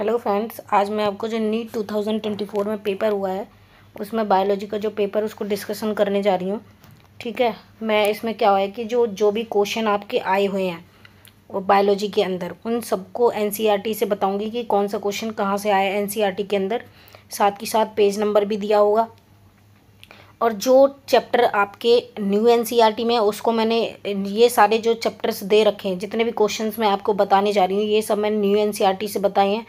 Hello friends आज मैं आपको जो नीट 2024 में पेपर हुआ है उसमें बायोलॉजी का जो पेपर उसको डिस्कशन करने जा रही हूँ ठीक है मैं इसमें क्या हुआ है कि जो जो भी क्वेश्चन आपके आए हुए हैं वो बायोलॉजी के अंदर उन सबको एन e से बताऊँगी कि कौन सा क्वेश्चन कहाँ से आया एन e के अंदर साथ ही साथ पेज नंबर भी दिया होगा और जो चैप्टर आपके न्यू एन e में उसको मैंने ये सारे जो चैप्टर्स दे रखे हैं जितने भी क्वेश्चंस मैं आपको बताने जा रही हूँ ये सब मैंने न्यू एन से बताए हैं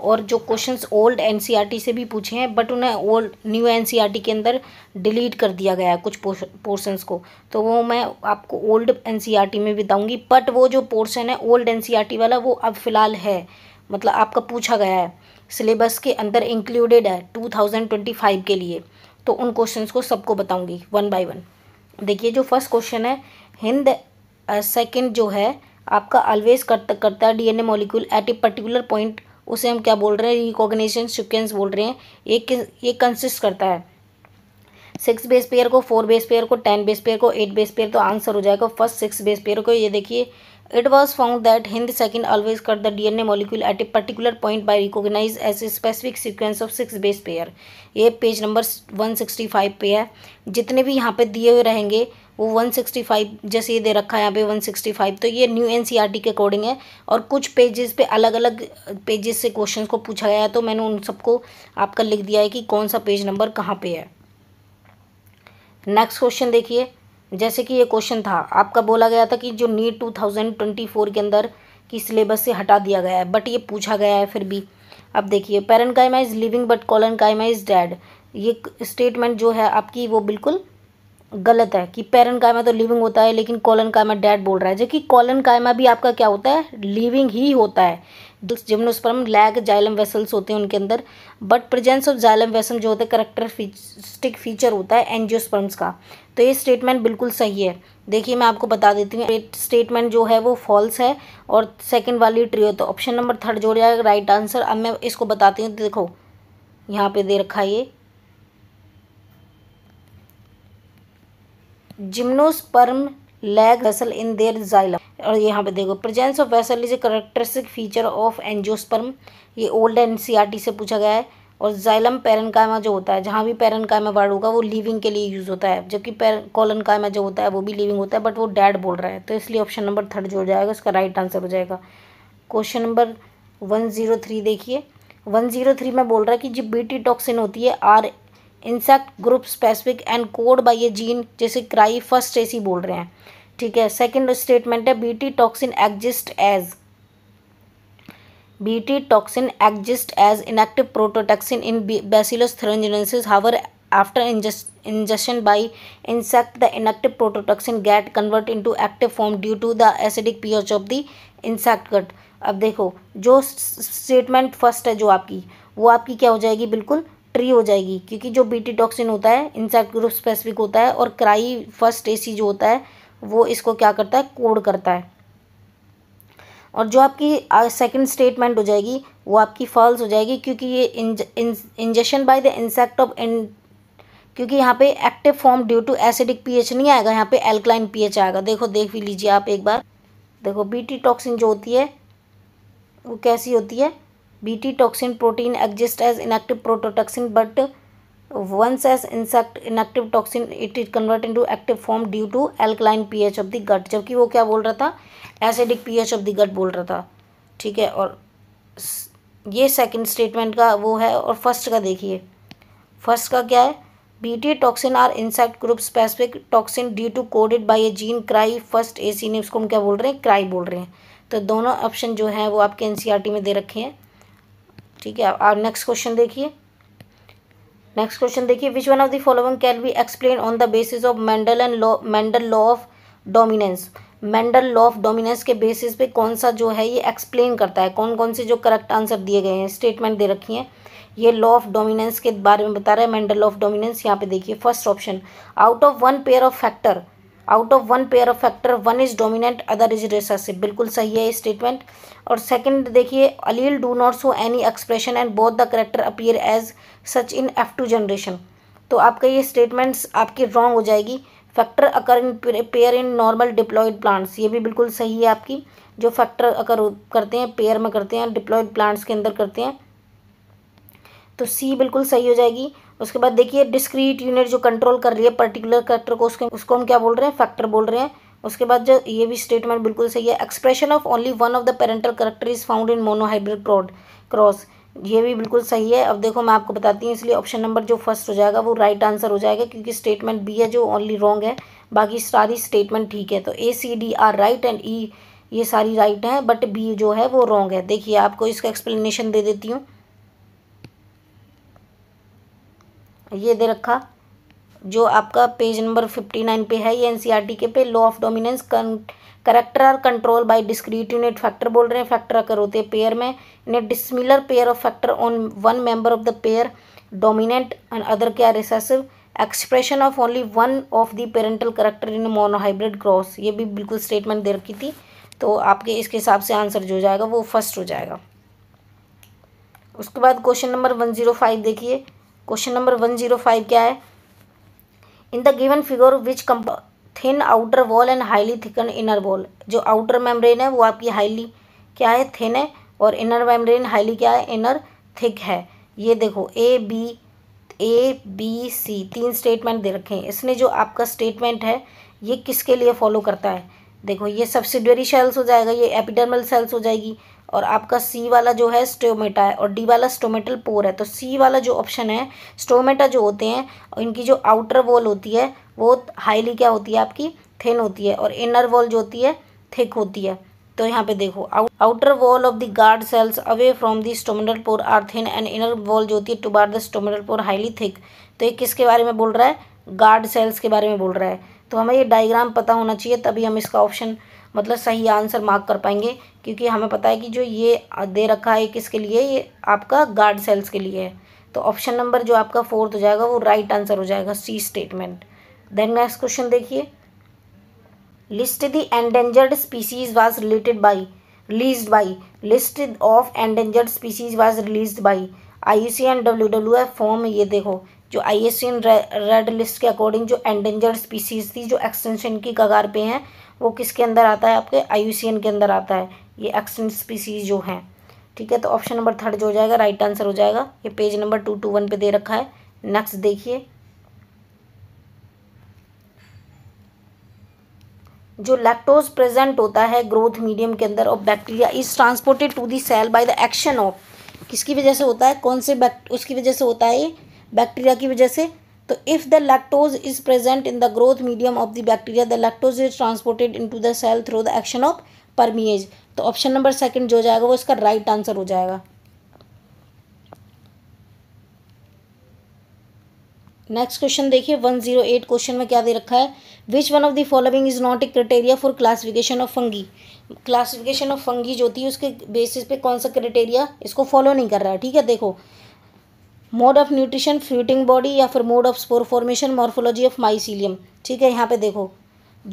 और जो क्वेश्चंस ओल्ड एन से भी पूछे हैं बट उन्हें ओल्ड न्यू एन के अंदर डिलीट कर दिया गया है कुछ पोर्शंस को तो वो मैं आपको ओल्ड एन e में भी दाऊँगी बट वो जो पोर्शन है ओल्ड एन e वाला वो अब फ़िलहाल है मतलब आपका पूछा गया है सिलेबस के अंदर इंक्लूडेड है टू थाउजेंड ट्वेंटी फाइव के लिए तो उन क्वेश्चंस को सबको बताऊंगी वन बाय वन देखिए जो फर्स्ट क्वेश्चन है हिंद सेकंड जो है आपका ऑलवेज करता करता है DNA molecule at a particular point उसे हम क्या बोल रहे हैं रिकॉग्निशन सिक्वेंस बोल रहे हैं ये ये कंसिस्ट करता है सिक्स बेस पेयर को फोर बेस पेयर को टेन बेस पेयर को एट बेस पेयर तो आंसर हो जाएगा फर्स्ट सिक्स बेस पेयर को ये देखिए it was found that Hind second always cut the D N A molecule at a particular point by recognize as a specific sequence of six base pair ये page number one sixty five पे है जितने भी यहाँ पे दिए हुए रहेंगे वो 165 जैसे ये दे रखा है यहाँ पे 165 तो ये न्यू एनसीईआरटी e के अकॉर्डिंग है और कुछ पेजेस पे अलग अलग पेजेस से क्वेश्चंस को पूछा गया है तो मैंने उन सबको आपका लिख दिया है कि कौन सा पेज नंबर कहाँ पे है नेक्स्ट क्वेश्चन देखिए जैसे कि ये क्वेश्चन था आपका बोला गया था कि जो NEET two thousand twenty four के अंदर की सिलेबस से हटा दिया गया है बट ये पूछा गया है फिर भी अब देखिए parenchyma is living but collenchyma is dead ये स्टेटमेंट जो है आपकी वो बिल्कुल गलत है कि पेरन कायमा तो लिविंग होता है लेकिन कॉलन कायमा डैड बोल रहा है जबकि कॉलन कायमा भी आपका क्या होता है लिविंग ही होता है जिम्नोस्पर्म लैग जाइलम वेसल्स होते हैं उनके अंदर but presence of xylem vessel जो हैं करेक्टर करेक्टरिस्टिक फीचर होता है एनजियोस्पर्म्स का तो ये स्टेटमेंट बिल्कुल सही है देखिए मैं आपको बता देती हूँ स्टेटमेंट जो है वो फॉल्स है और सेकंड वाली ट्री हो तो ऑप्शन नंबर थर्ड जोड़ जाएगा राइट आंसर अब मैं इसको बताती हूँ देखो यहाँ पे दे रखा है ये gymnosperm lack vessel in their xylem और यहाँ पे देखो presence of vessel is a characteristic feature of angiosperm ये ओल्ड टी e से पूछा गया है और जाइलम पेरन कायमा जो होता है जहाँ भी पेरन कायमा वर्ड होगा वो लिविंग के लिए यूज़ होता है जबकि पेर कॉलन कायमा जो होता है वो भी लिविंग होता है बट वो डैड बोल रहा है तो इसलिए ऑप्शन नंबर थर्ड जो हो जाएगा उसका राइट आंसर हो जाएगा question number one zero three देखिए वन जीरो थ्री में बोल रहा है कि जो टी टॉक्सिन होती है are insect group specific and coded by a gene जैसे क्राई फर्स्ट ऐसी बोल रहे हैं ठीक है सेकंड स्टेटमेंट है BT toxin exist as BT toxin exist as inactive prototoxin in Bacillus thuringiensis however after ingest, by insect the the prototoxin prototoxin convert convert active form due to the acidic P H of the insect gut अब देखो जो statement first है जो आपकी वो आपकी क्या हो जाएगी बिल्कुल ट्री हो जाएगी क्योंकि जो बीटी टॉक्सिन होता है इंसेक्ट ग्रुप स्पेसिफिक होता है और क्राई फर्स्ट एसी जो होता है वो इसको क्या करता है कोड करता है और जो आपकी सेकंड स्टेटमेंट हो जाएगी वो आपकी फॉल्स हो जाएगी क्योंकि ये injection by the insect of क्योंकि यहाँ पे active form due to acidic pH नहीं आएगा यहाँ पे एल्कलाइन पीएच आएगा देखो देख भी लीजिए आप एक बार देखो बीटी टॉक्सिन जो होती है वो कैसी होती है Bt toxin protein exists as inactive prototoxin but once as insect inactive toxin it is converted into active form due to alkaline pH of the gut जबकि वो क्या बोल रहा था acidic pH of the gut बोल रहा था ठीक है और ये सेकंड स्टेटमेंट का वो है और फर्स्ट का देखिए फर्स्ट का क्या है BT toxin are insect group specific toxin due to coded by a gene cry first A C ने उसको हम क्या बोल रहे हैं क्राई बोल रहे हैं तो दोनों ऑप्शन जो है वो आपके एन e में दे रखे हैं ठीक है और नेक्स्ट क्वेश्चन देखिए नेक्स्ट क्वेश्चन देखिए which one of the following can be explain on the basis of Mendel and law Mendel law of dominance Mendel law of dominance के बेसिस पे कौन सा जो है ये एक्सप्लेन करता है कौन कौन से जो करेक्ट आंसर दिए गए हैं स्टेटमेंट दे रखी हैं ये लॉ ऑफ डोमिनेंस के बारे में बता रहा है मेंडल लॉ ऑफ डोमिनेंस यहाँ पे देखिए first option out of one pair of factor out of one pair of factor one is dominant other is recessive बिल्कुल सही है स्टेटमेंट और सेकंड देखिए allele do not show any expression and both the character appear as such in F two generation तो आपका ये statements आपकी wrong हो जाएगी factor occur in pair in normal diploid plants ये भी बिल्कुल सही है आपकी जो फैक्टर अकर करते हैं पेयर में करते हैं डिप्लॉयड प्लांट्स के अंदर करते हैं तो सी बिल्कुल सही हो जाएगी उसके बाद देखिए डिस्क्रीट यूनिट जो कंट्रोल कर रही है पर्टिकुलर करेक्टर को उसके उसको हम क्या बोल रहे हैं फैक्टर बोल रहे हैं उसके बाद जो ये भी स्टेटमेंट बिल्कुल सही है expression of only one of the parental character is found in monohybrid cross cross ये भी बिल्कुल सही है अब देखो मैं आपको बताती हूँ इसलिए ऑप्शन नंबर जो फर्स्ट हो जाएगा वो राइट right आंसर हो जाएगा क्योंकि स्टेटमेंट बी है जो ओनली रॉन्ग है बाकी सारी स्टेटमेंट ठीक है तो A C D are right and E ये सारी राइट right है बट बी जो है वो रॉन्ग है देखिए आपको इसका एक्सप्लेनेशन दे देती हूँ ये दे रखा जो आपका पेज नंबर फिफ्टी नाइन पे है ये एनसीईआरटी e के पे law of dominance character are control by discrete unit factor बोल रहे हैं फैक्टर अगर होते हैं पेयर में इन्हें dissimilar pair of factor on one member of the pair dominant and other क्या recessive expression of only one of the parental character in monohybrid cross ये भी बिल्कुल स्टेटमेंट दे रखी थी तो आपके इसके हिसाब से आंसर जो जाएगा वो फर्स्ट हो जाएगा उसके बाद question number one zero five देखिए question number one zero five क्या है in the given figure which come thin outer wall and highly thicken inner wall जो आउटर मेम्ब्रेन है वो आपकी हाईली क्या है थिन है और इनर मेम्ब्रेन हाईली क्या है इनर थिक है ये देखो A B A B C तीन स्टेटमेंट दे रखे हैं इसने जो आपका स्टेटमेंट है ये किसके लिए फॉलो करता है देखो ये सब्सिडरी सेल्स हो जाएगा ये एपिडर्मल सेल्स हो जाएगी और आपका सी वाला जो है स्टोमेटा है और डी वाला स्टोमेटल पोर है तो सी वाला जो ऑप्शन है स्टोमेटा जो होते हैं इनकी जो आउटर वॉल होती है वो हाईली क्या होती है आपकी थिन होती है और इनर वॉल जो होती है थिक होती है तो यहाँ पे देखो outer wall of the guard cells away from the stomatal pore are thin and inner wall जो होती है टू बार the stomatal pore highly thick तो ये किसके बारे में बोल रहा है गार्ड सेल्स के बारे में बोल रहा है तो हमें ये डायग्राम पता होना चाहिए तभी हम इसका ऑप्शन मतलब सही आंसर मार्क कर पाएंगे क्योंकि हमें पता है कि जो ये दे रखा है किसके लिए ये आपका गार्ड सेल्स के लिए है तो ऑप्शन नंबर जो आपका फोर्थ हो जाएगा वो राइट आंसर हो जाएगा C statement then next question देखिए list the endangered species was related by release by list of endangered species was release by I U C and W W F form ये देखो जो I red list के according जो endangered species थी जो extension की कगार पे हैं वो किसके अंदर आता है आपके आई के अंदर आता है ये एक्सटेंट स्पीसीज जो हैं ठीक है तो ऑप्शन नंबर थर्ड जो हो जाएगा राइट आंसर हो जाएगा ये page number two two one पे दे रखा है नेक्स्ट देखिए जो लैक्टोज प्रेजेंट होता है ग्रोथ मीडियम के अंदर और bacteria is transported to the cell by the action of किसकी वजह से होता है कौन से उसकी वजह से होता है ये बैक्टीरिया की वजह से तो if the lactose is present in the growth medium of the bacteria the lactose is transported in to the cell through the action of permease तो ऑप्शन नंबर सेकंड जो जाएगा वो इसका राइट right आंसर हो जाएगा next question देखिए one zero eight question में क्या दे रखा है which one of the following is not a criteria for classification of fungi classification of fungi जो थी उसके बेसिस पे कौन सा क्राइटेरिया इसको फॉलो नहीं कर रहा है ठीक है देखो mode of nutrition fruiting body या फिर mode of spore formation morphology of mycelium ठीक है यहाँ पे देखो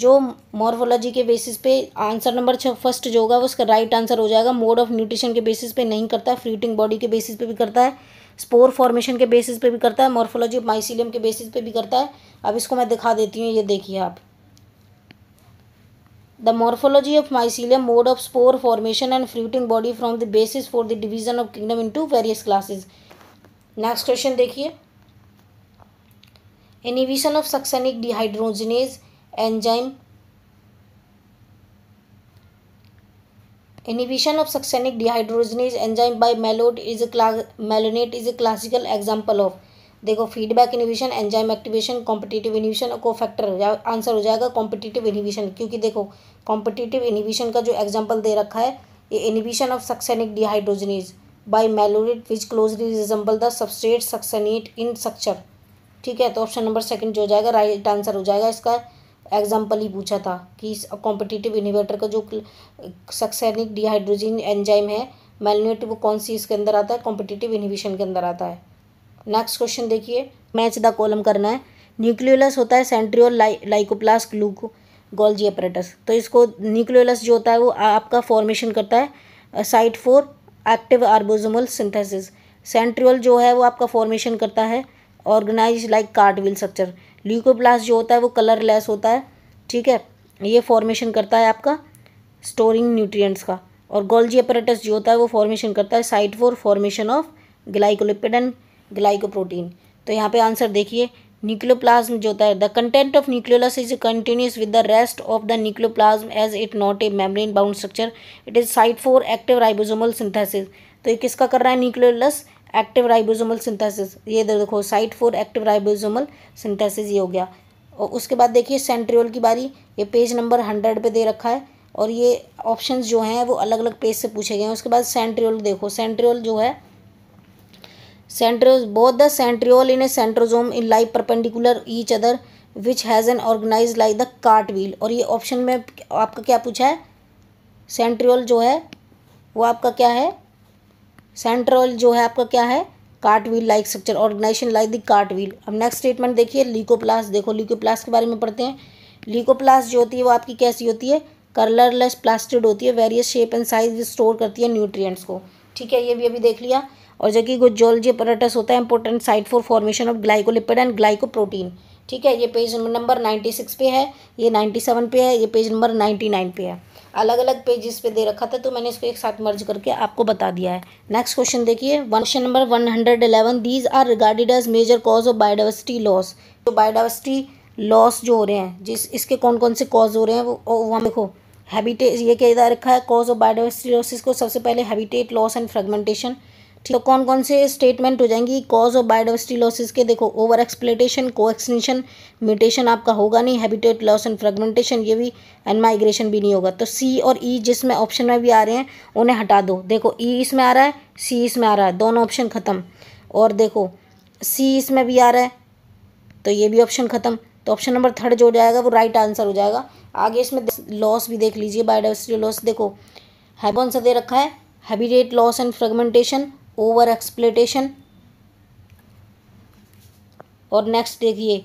जो मॉर्फोलॉजी के बेसिस पे आंसर नंबर छः फर्स्ट जो होगा उसका राइट आंसर हो जाएगा मोड ऑफ न्यूट्रिशन के बेसिस पे नहीं करता है फ्रूटिंग बॉडी के बेसिस पे भी करता है स्पोर फॉर्मेशन के बेसिस पे भी करता है मॉर्फोलॉजी ऑफ माइसीलियम के बेसिस पे भी करता है अब इसको मैं दिखा देती हूँ ये देखिए आप the morphology of mycelium mode of spore formation and fruiting body from the basis for the division of kingdom in various classes next question देखिए inhibition of succinic dehydrogenase enzyme inhibition of succinic dehydrogenase enzyme by malonate is malonate is a classical example of देखो feedback inhibition enzyme activation competitive inhibition और factor answer हो जाएगा competitive inhibition क्योंकि देखो competitive inhibition का जो example दे रखा है ये inhibition of succinic dehydrogenase by malorate which closely resemble the substrate succinate in structure ठीक है तो ऑप्शन नंबर सेकंड जो हो जाएगा राइट आंसर हो जाएगा इसका एग्जाम्पल ही पूछा था कि इस कॉम्पिटिटिव इन्वेटर का जो सक्सेनिक डिहाइड्रोजन एंजाइम है मेलोनेट वो कौन सी इसके अंदर आता है कॉम्पिटिटिव इन्हीबिशन के अंदर आता है नेक्स्ट क्वेश्चन देखिए मैच द कॉलम करना है न्यूक्लियोलस होता है सेंट्रियोल लाइकोप्लास ग्लूको गोल्जी अपरेटस तो इसको न्यूक्लियोलस जो होता है वो आपका फॉर्मेशन करता है site for active ribosomal synthesis centriole जो है वो आपका फॉर्मेशन करता है organise like cartwheel structure leucoplast जो होता है वो कलरलेस होता है ठीक है ये फॉर्मेशन करता है आपका स्टोरिंग न्यूट्रिएंट्स का और गोल्जी अपरेटस जो होता है वो फॉर्मेशन करता है site for formation of glycolipid and glycoprotein तो यहाँ पे आंसर देखिए nucleoplasm जो होता है the content of nucleolus is continuous with the rest of the nucleoplasm as it not a membrane bound structure it is site for active ribosomal synthesis तो ये किसका कर रहा है न्यूक्लियोलस एक्टिव राइबोसोमल सिंथेसिस ये इधर देखो site for active ribosomal synthesis ये हो गया और उसके बाद देखिए सेंट्रियोल की बारी ये पेज नंबर हंड्रेड पे दे रखा है और ये ऑप्शंस जो हैं वो अलग अलग पेज से पूछे गए हैं उसके बाद सेंट्रियोल देखो सेंट्रियोल जो है both the centriole in a centrosome in life perpendicular each other which has an organise like the cart wheel और ये ऑप्शन में आपका क्या पूछा है सेंट्रियोल जो है वो आपका क्या है सेंट्रोल जो है आपका क्या है cart wheel like structure organisation like the cart wheel अब नेक्स्ट स्टेटमेंट देखिए लीकोप्लास देखो लीकोप्लास के बारे में पढ़ते हैं लीकोप्लास जो होती है वो आपकी कैसी होती है कलरलेस प्लास्टिड होती है various shape and size store करती है न्यूट्रिएंट्स को ठीक है ये भी अभी देख लिया और जबकि गोजोलजी अपरेटस होता है important site for formation of glycolipid and glycoprotein ठीक है ये पेज नंबर नाइन्टी सिक्स पे है ये नाइन्टी सेवन पे है ये पेज नंबर नाइन्टी नाइन पे है अलग अलग पेजेस पे दे रखा था तो मैंने इसको एक साथ मर्ज करके आपको बता दिया है नेक्स्ट क्वेश्चन देखिए question number one hundred eleven these are regarded as major cause of biodiversity loss तो बायोडावर्सिटी लॉस जो हो रहे हैं जिस इसके कौन कौन से कॉज हो रहे हैं वो वहाँ देखो हैबिटेट ये कह रखा है कॉज ऑफ बायोडावर्सिटी लॉस इसको सबसे पहले हैबिटेट लॉस एंड फ्रेगमेंटेशन तो कौन कौन से स्टेटमेंट हो जाएंगी कॉज ऑफ बायोडावर्सिटी लॉसेज के देखो over exploitation co extension mutation आपका होगा नहीं हैबिटेट लॉस एंड फ्रेगमेंटेशन ये भी एंड माइग्रेशन भी नहीं होगा तो सी और ई e, जिसमें ऑप्शन में भी आ रहे हैं उन्हें हटा दो देखो ई e इसमें आ रहा है सी इसमें आ रहा है दोनों ऑप्शन ख़त्म और देखो सी इसमें भी आ रहा है तो ये भी ऑप्शन ख़त्म तो ऑप्शन नंबर थर्ड जो हो जाएगा वो राइट right आंसर हो जाएगा आगे इसमें लॉस भी देख लीजिए बायोडावर्सिटी लॉस देखो है कौन सा दे रखा है habitat loss and fragmentation over exploitation और नेक्स्ट देखिए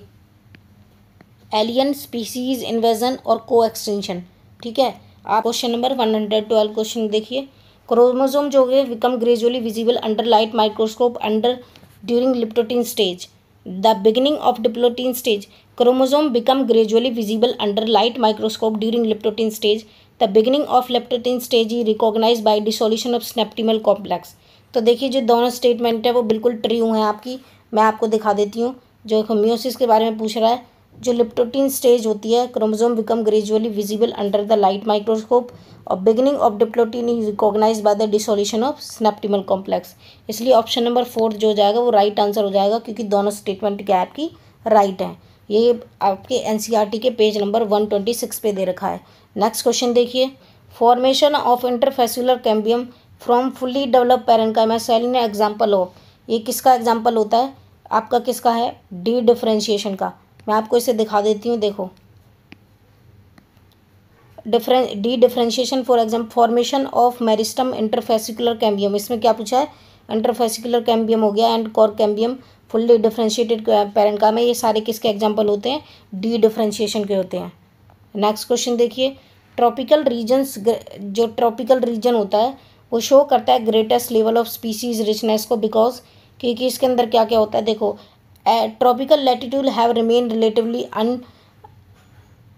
एलियन स्पीसीज इन्वेजन और को एक्सटेंशन ठीक है आप question number one hundred twelve question देखिए क्रोमोजोम जो है become gradually visible under light microscope under during leptotene stage the beginning of diplotene stage chromosome become gradually visible under light microscope during leptotene stage the beginning of leptotene stage E recognise by dissolution of synaptonemal complex तो देखिए जो दोनों statement है वो बिल्कुल true हैं आपकी मैं आपको दिखा देती हूँ जो होम्योसिस के बारे में पूछ रहा है जो लिप्टोटीन स्टेज होती है chromosome become gradually visible under the light microscope और beginning of diplotene is recognise by the dissolution of synaptonemal complex इसलिए ऑप्शन नंबर फोर्थ जो हो जाएगा वो राइट आंसर हो जाएगा क्योंकि दोनों स्टेटमेंट क्या आपकी राइट हैं ये आपके एन e के page number one twenty six पे दे रखा है नेक्स्ट क्वेश्चन देखिए formation of interfascicular cambium from fully develop parent का मैं ने एग्जाम्पल हो ये किसका एग्जाम्पल होता है आपका किसका है डी डिफ्रेंशिएशन का मैं आपको इसे दिखा देती हूँ देखो डिफरें dedifferentiation for example formation of meristem interfascicular cambium इसमें क्या पूछा है इंटरफेसिकुलर कैम्बियम हो गया and cork cambium fully differentiated parent का में ये सारे किसके एग्जाम्पल होते हैं डी डिफ्रेंशिएशन के होते हैं नेक्स्ट क्वेश्चन देखिए ट्रॉपिकल रीजन्स जो ट्रॉपिकल रीजन होता है वो शो करता है greatest level of species richness को बिकॉज क्योंकि इसके अंदर क्या क्या होता है देखो tropical latitude have remain relatively un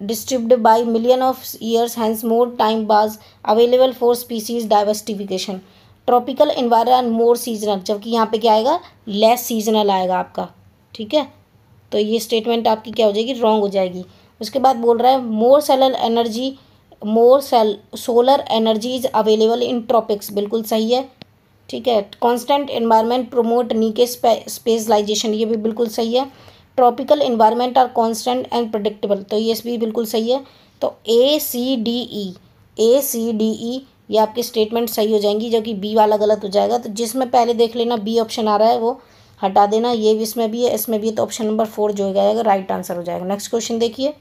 disturbed by million of years hence more time was available for species diversification tropical environment more seasonal जबकि यहाँ पे क्या आएगा लेस सीजनल आएगा आपका ठीक है तो ये स्टेटमेंट आपकी क्या हो जाएगी रॉन्ग हो जाएगी उसके बाद बोल रहा है more solar energy more cell solar energy is available in tropics बिल्कुल सही है ठीक है कांस्टेंट एनवायरनमेंट नी नीके स्पेशलाइजेशन ये भी बिल्कुल सही है tropical environment are constant and predictable तो ये भी बिल्कुल सही है तो A C D E A C D E ये आपके स्टेटमेंट सही हो जाएंगी जबकि बी वाला गलत हो जाएगा तो जिसमें पहले देख लेना बी ऑप्शन आ रहा है वो हटा देना ये भी इसमें भी है इसमें भी है तो ऑप्शन नंबर फोर जो हो जाएगा राइट आंसर हो जाएगा नेक्स्ट क्वेश्चन देखिए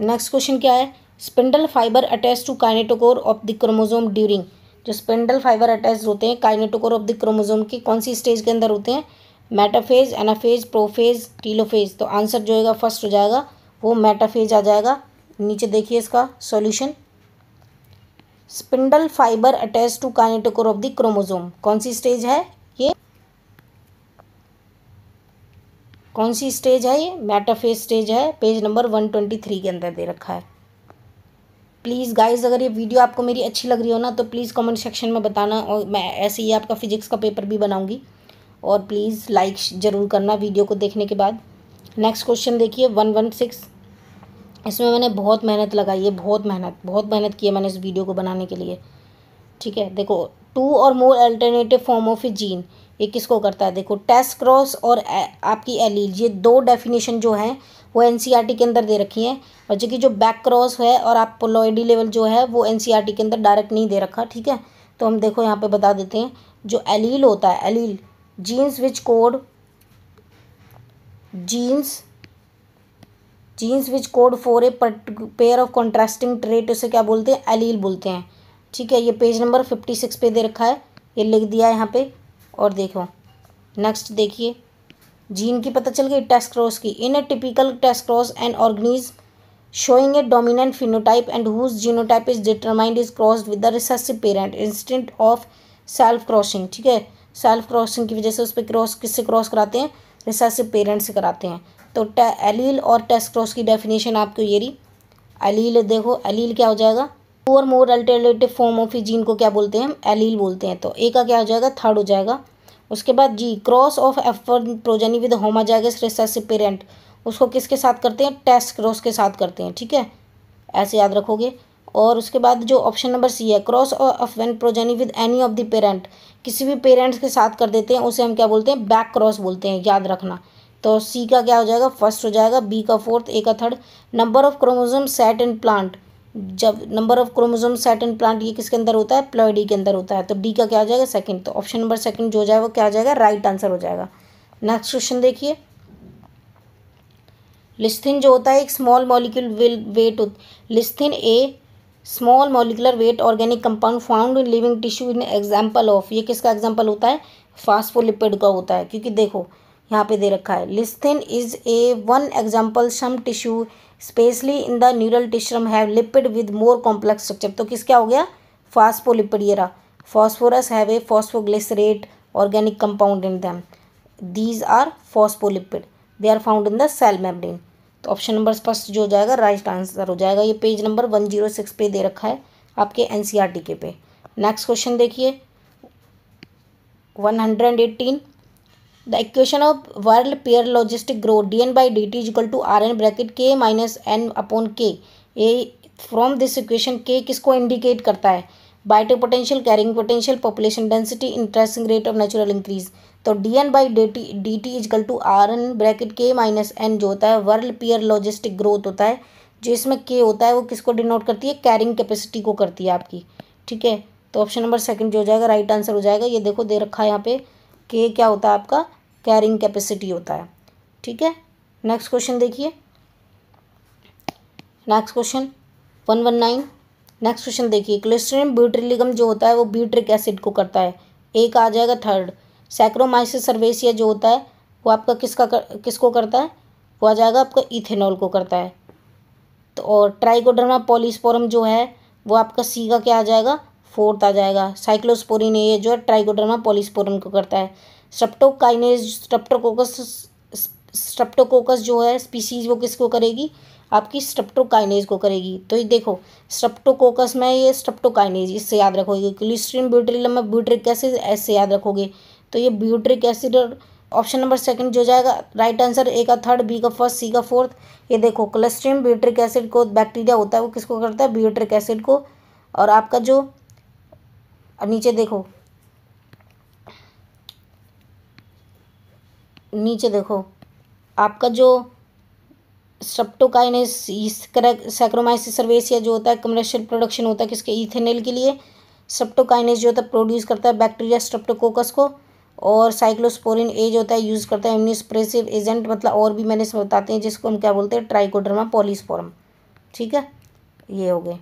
नेक्स्ट क्वेश्चन क्या है spindle fibre attach to kinetochore of the chromosome during जो स्पिंडल फाइबर अटैच होते हैं काइनेटोकोर ऑफ द क्रोमोजोम की कौन सी स्टेज के अंदर होते हैं मेटाफेज एनाफेज प्रोफेज टीलोफेज तो आंसर जो होगा फर्स्ट हो जाएगा वो मेटाफेज आ जाएगा नीचे देखिए इसका solution spindle fibre attach to kinetochore of the chromosome कौन सी स्टेज है ये कौन सी स्टेज है ये मेटाफेज स्टेज है page number one twenty three के अंदर दे रखा है प्लीज़ गाइज अगर ये वीडियो आपको मेरी अच्छी लग रही हो ना तो प्लीज़ कमेंट सेक्शन में बताना और मैं ऐसे ही आपका फिजिक्स का पेपर भी बनाऊंगी और प्लीज़ लाइक ज़रूर करना वीडियो को देखने के बाद नेक्स्ट क्वेश्चन देखिए वन वन सिक्स इसमें मैंने बहुत मेहनत लगाई है बहुत मेहनत बहुत मेहनत की है मैंने इस वीडियो को बनाने के लिए ठीक है देखो two or more alternative form of a gene ये किसको करता है देखो टेस्ट क्रॉस और आपकी एलील e, ये दो डेफिनेशन जो हैं वो एन e के अंदर दे रखी हैं और जो कि जो बैक क्रॉस है और आप पोलोइडी लेवल जो है वो एन e के अंदर डायरेक्ट नहीं दे रखा ठीक है तो हम देखो यहाँ पे बता देते हैं जो एलील होता है allele genes which code genes genes which code for a pair of contrasting trait उसे क्या बोलते हैं एलील बोलते हैं ठीक है ये पेज नंबर फिफ्टी सिक्स पे दे रखा है ये लिख दिया है यहाँ पे और देखो नेक्स्ट देखिए जीन की पता चल गई टेस्क्रोस की in a typical test cross and organism showing a dominant phenotype and whose genotype is determined is cross with the recessive parent instead of self crossing ठीक है सेल्फ क्रॉसिंग की वजह से उस पर क्रॉस किससे क्रॉस कराते हैं रिसेसिव पेरेंट से कराते हैं तो एलील और टेस्क्रोस की डेफिनेशन आपको ये रही एलील देखो एलील क्या हो जाएगा for more alternative form of gene को क्या बोलते हैं हम एलील बोलते हैं तो ए का क्या हो जाएगा थर्ड हो जाएगा उसके बाद जी cross of F one progeny with homozygous recessive parent उसको किसके साथ करते हैं टेस्ट क्रॉस के साथ करते हैं ठीक है ऐसे याद रखोगे और उसके बाद जो ऑप्शन नंबर सी है cross of one progeny with any of the parent किसी भी पेरेंट्स के साथ कर देते हैं उसे हम क्या बोलते हैं बैक क्रॉस बोलते हैं याद रखना तो सी का क्या हो जाएगा फर्स्ट हो जाएगा बी का फोर्थ ए का third number of chromosome set in plant जब number of chromosome set in plant ये किसके अंदर होता है प्लॉयडी के अंदर होता है तो डी का क्या हो जाएगा सेकंड तो ऑप्शन नंबर सेकंड जो हो जाएगा वो क्या हो जाएगा राइट आंसर हो जाएगा नेक्स्ट क्वेश्चन देखिए लिस्थिन जो होता है एक small molecule weight lecithin a small molecular weight organic compound found in living tissue in example of ये किसका एग्जाम्पल होता है फास्फोलिपिड का होता है क्योंकि देखो यहाँ पे दे रखा है lecithin is a one example some tissue specially in the neural tissue have lipid with more complex structure तो किस क्या हो गया फास्फोलिपिड ये रहा phosphorus have a phosphoglycerate organic compound in them these are phospholipid they are found in the cell membrane तो option number first जो हो जाएगा राइट आंसर हो जाएगा ये page number one zero six पे दे रखा है आपके एन सी आर टी के पे नेक्स्ट क्वेश्चन देखिए one hundred eighteen the equation of Verhulst Pearl logistic growth D N by D T is equal to R N bracket K minus N upon K a from this equation के किसको indicate करता है biotic potential carrying potential population density intrinsic rate of natural increase तो D N by D T D T equal to R N bracket K minus N जो होता है world Pearl logistic growth होता है जो इसमें के होता है वो किसको डिनोट करती है कैरिंग कैपेसिटी को करती है आपकी ठीक है तो ऑप्शन नंबर सेकंड जो हो जाएगा राइट आंसर हो जाएगा ये देखो दे रखा है यहाँ पे के क्या होता है आपका कैरिंग कैपेसिटी होता है ठीक है नेक्स्ट क्वेश्चन देखिए next question one one nine next question देखिए क्लेस्ट्रियम ब्यूट्रिलिगम जो होता है वो ब्यूट्रिक एसिड को करता है एक आ जाएगा थर्ड सैक्रोमाइसिस सर्वेसिया जो होता है वो आपका किसका कर, किसको करता है वो आ जाएगा आपका इथेनॉल को करता है तो और ट्राइकोडर्मा पॉलिस्पोरम जो है वो आपका सी का क्या आ जाएगा फोर्थ आ जाएगा साइक्लोस्पोरिन ये जो है ट्राइकोडर्मा पॉलीस्पोरम को करता है स्ट्रप्टोकाइनेज स्ट्रप्टोकोकस स्ट्रप्टोकोकस जो है स्पीसीज वो किसको करेगी आपकी स्ट्रप्टोकाइनेज को करेगी तो ये देखो स्ट्रप्टोकोकस में ये स्ट्रप्टोकाइनेज इससे याद रखोगे क्लिस्ट्रीन ब्यूट्रिलम में ब्यूट्रिक एसिड ऐसे याद रखोगे तो ये ब्यूट्रिक एसिड और ऑप्शन नंबर सेकंड जो जाएगा राइट आंसर ए का थर्ड बी का फर्स्ट सी का फोर्थ ये देखो क्लस्ट्रीम ब्यूट्रिक एसिड को बैक्टीरिया होता है वो किसको करता है ब्यूट्रिक एसिड को और आपका जो और नीचे देखो नीचे देखो आपका जो सप्टोकाइनेस सैक्रोमाइसिस सर्वेसिया जो होता है कमर्शियल प्रोडक्शन होता है किसके इथेनल के लिए सप्टोकाइनेस जो होता है प्रोड्यूस करता है बैक्टीरिया स्ट्रप्टोकोकस को और साइक्लोस्पोरिन ए जो होता है यूज़ करता है इम्यूनिसप्रेसिव एजेंट मतलब और भी मैंने इसमें बताते हैं जिसको हम क्या बोलते हैं ट्राइकोड्रमा पॉलीस्पोरम ठीक है ये हो गए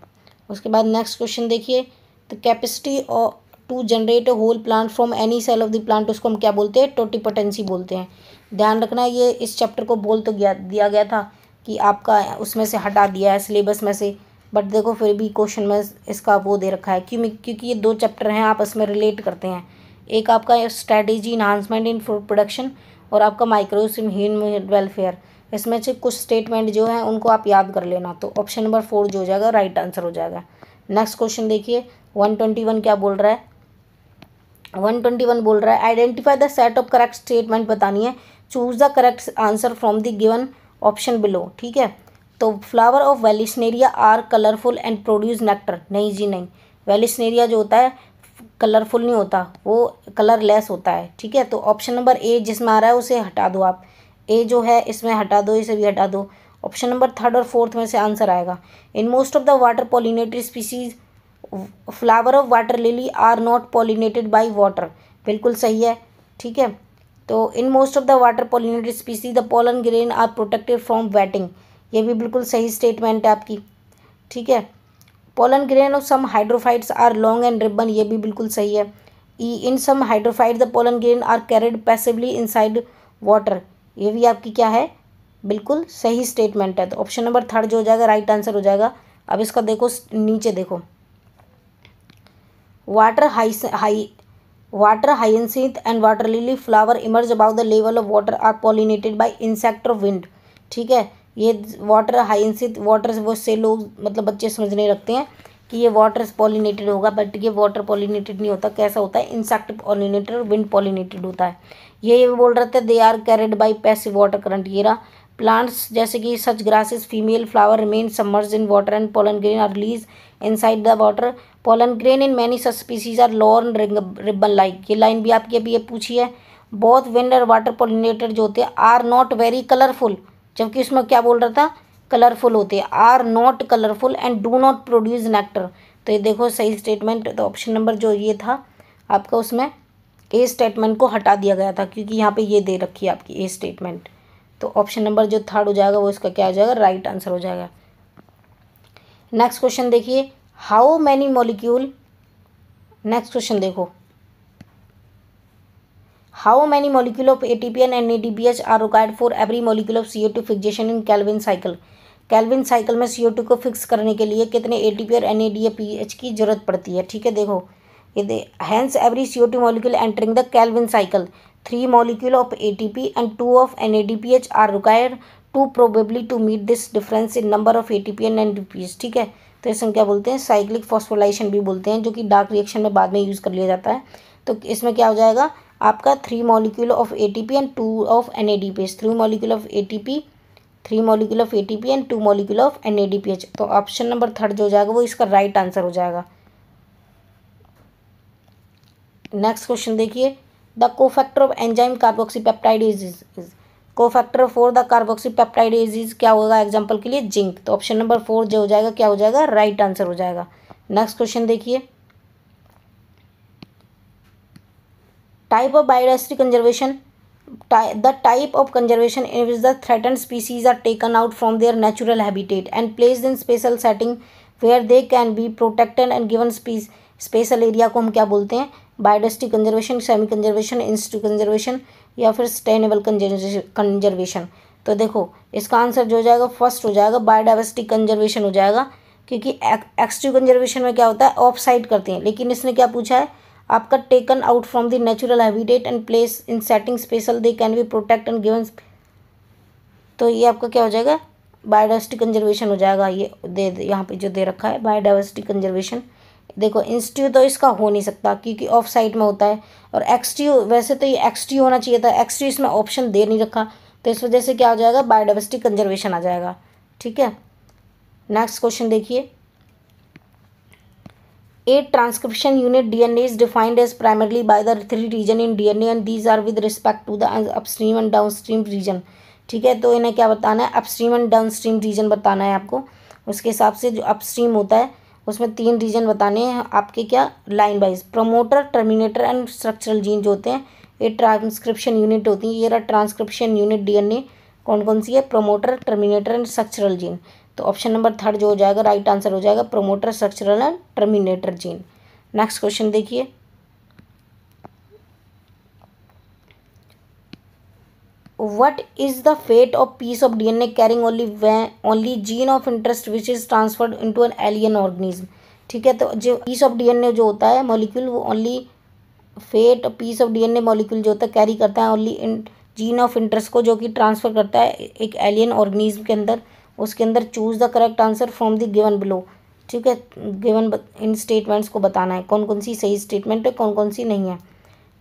उसके बाद नेक्स्ट क्वेश्चन देखिए the capacity or to generate a whole plant from any cell of the plant उसको हम क्या बोलते हैं टोटिपटेंसी बोलते हैं ध्यान रखना ये इस चैप्टर को बोल तो गया दिया गया था कि आपका उसमें से हटा दिया है सिलेबस में से बट देखो फिर भी क्वेश्चन में इसका वो दे रखा है क्यों क्योंकि ये दो चैप्टर हैं आप इसमें रिलेट करते हैं एक आपका strategy enhancement in food production और आपका माइक्रोस इन ह्यूमन वेलफेयर इसमें से कुछ स्टेटमेंट जो हैं उनको आप याद कर लेना तो ऑप्शन नंबर फोर जो हो जाएगा राइट आंसर हो जाएगा नेक्स्ट क्वेश्चन देखिए वन ट्वेंटी वन क्या बोल रहा है वन ट्वेंटी वन बोल रहा है identify the set of correct statement बतानी है choose the correct answer from the given option below ठीक है तो flower of Vallisneria are colourful and produce nectar नहीं जी नहीं वेलिशनेरिया जो होता है कलरफुल नहीं होता वो कलरलेस होता है ठीक है तो ऑप्शन नंबर ए जिसमें आ रहा है उसे हटा दो आप ए जो है इसमें हटा दो इसे भी हटा दो ऑप्शन नंबर थर्ड और फोर्थ में से आंसर आएगा in most of the water pollinatory species flower of water lily are not pollinated by water बिल्कुल सही है ठीक है तो in most of the water pollinated species the pollen grain are protected from wetting ये भी बिल्कुल सही स्टेटमेंट है आपकी ठीक है pollen grain of some hydrophytes are long and ribbon ये भी बिल्कुल सही है ई in some hydrophyte the pollen grain are carried passively inside water ये भी आपकी क्या है बिल्कुल सही स्टेटमेंट है तो ऑप्शन नंबर थर्ड जो हो जाएगा राइट आंसर हो जाएगा अब इसका देखो नीचे देखो Water hyacinth water hyacinth and water lily flower emerge above the level of water are pollinated by insect or wind ठीक है ये वाटर हाइंसित वाटर वो से लोग मतलब बच्चे समझने लगते हैं कि ये वाटर पॉलिनेटेड होगा बट ये वाटर पॉलिनेटेड नहीं होता कैसा होता है इंसेक्ट पॉलिनेटेड और विंड पॉलिनेटेड होता है ये बोल रहे थे they are carried by passive water current ये रहा प्लांट्स जैसे कि such grasses female flower remain submerged in water and pollen grain are release inside the water pollen grain in many species are long ribbon like ये line भी आपकी अभी ये पूछी है बहुत विंड और वाटर पोलिनेटर जो होते हैं आर नॉट वेरी कलरफुल जबकि उसमें क्या बोल रहा था कलरफुल होते हैं are not colourful and do not produce nectar तो ये देखो सही स्टेटमेंट तो ऑप्शन नंबर जो ये था आपका उसमें ए स्टेटमेंट को हटा दिया गया था क्योंकि यहाँ पे ये दे रखी है आपकी ए स्टेटमेंट तो ऑप्शन नंबर जो थर्ड हो जाएगा वो इसका क्या हो जाएगा राइट right आंसर हो जाएगा नेक्स्ट क्वेश्चन देखिए how many molecule next question देखो how many molecule of A T P N and A D P H are required for every molecule of C O two fixation in Calvin cycle Calvin cycle में C O to को fix करने के लिए कितने A T P और N A D A P H की जरूरत पड़ती है ठीक है देखो ये hence every C O two molecule entering the Calvin cycle three molecule of A T P and two of N A D P H are required to probably to meet this difference in number of A T P N N D P H ठीक है तो इसमें क्या बोलते हैं cyclic फॉस्फोलाइशन भी बोलते हैं जो कि डार्क रिएक्शन में बाद में यूज़ कर लिया जाता है तो इसमें क्या हो जाएगा आपका three molecule of A and two of N three molecule of A three molecule of A and two molecule of N तो ऑप्शन नंबर थर्ड जो हो जाएगा वो इसका राइट right आंसर हो जाएगा नेक्स्ट क्वेश्चन देखिए the cofactor of enzyme carboxypeptidase is is cofactor for the carboxy peptidase is क्या होगा एग्जाम्पल के लिए जिंक तो ऑप्शन नंबर फोर जो हो जाएगा क्या हो जाएगा राइट आंसर हो जाएगा नेक्स्ट क्वेश्चन देखिए type of biodiversity conservation the type of conservation in which the threatened species are taken out from their natural habitat and place in special setting where they can be protected and given space special area को हम क्या बोलते हैं biodiversity conservation semi conservation in situ conservation या फिर sustainable conservation तो देखो इसका आंसर जो हो जाएगा फर्स्ट हो जाएगा बायोडाइवर्सिटी कंजर्वेशन हो जाएगा क्योंकि एक्सट्रीव कंजर्वेशन में क्या होता है ऑफ साइड करते हैं लेकिन इसने क्या पूछा है आपका taken out from the natural habitat and place in setting special they can be protect and given तो ये आपका क्या हो जाएगा बायोडाइवर्सिटी कंजर्वेशन हो जाएगा ये दे यहाँ पे जो दे रखा है बायोडाइवर्सिटी कंजर्वेशन देखो इंस्ट्यू तो इसका हो नहीं सकता क्योंकि ऑफ साइड में होता है और एक्सटी वैसे तो ये एक्सटी होना चाहिए था एक्सटी इसमें ऑप्शन दे नहीं रखा तो इस वजह से क्या हो जाएगा बायोडाइवर्सिटी कंजर्वेशन आ जाएगा ठीक है नेक्स्ट क्वेश्चन देखिए a transcription unit a is defined as primarily defined the three region in D N A and these are with respect to the upstream and downstream region ठीक है तो इन्हें क्या बताना है upstream and downstream region बताना है आपको उसके हिसाब से जो अपस्ट्रीम होता है उसमें तीन रीजन बताने हैं आपके क्या line wise promoter terminator and structural gene जो होते हैं ये ट्रांसक्रिप्शन यूनिट होती है ये रहा ट्रांसक्रिप्शन यूनिट डीएनए कौन कौन सी है promoter terminator and structural gene तो ऑप्शन नंबर थर्ड जो हो जाएगा राइट आंसर हो जाएगा promoter structural and terminator gene next question देखिए what is the fate of piece of D N A carrying only way only gene of interest which is transferred into an alien organism ठीक है तो जो piece of D N A जो होता है molecule वो only fate piece of D N A molecule जो होता है कैरी करता है ओनली जीन ऑफ इंटरेस्ट को जो कि ट्रांसफ़र करता है एक एलियन ऑर्गेनिज्म के अंदर उसके अंदर choose the correct answer from the given below ठीक है गिवन इन स्टेटमेंट्स को बताना है कौन कौन सी सही स्टेटमेंट है कौन कौन सी नहीं है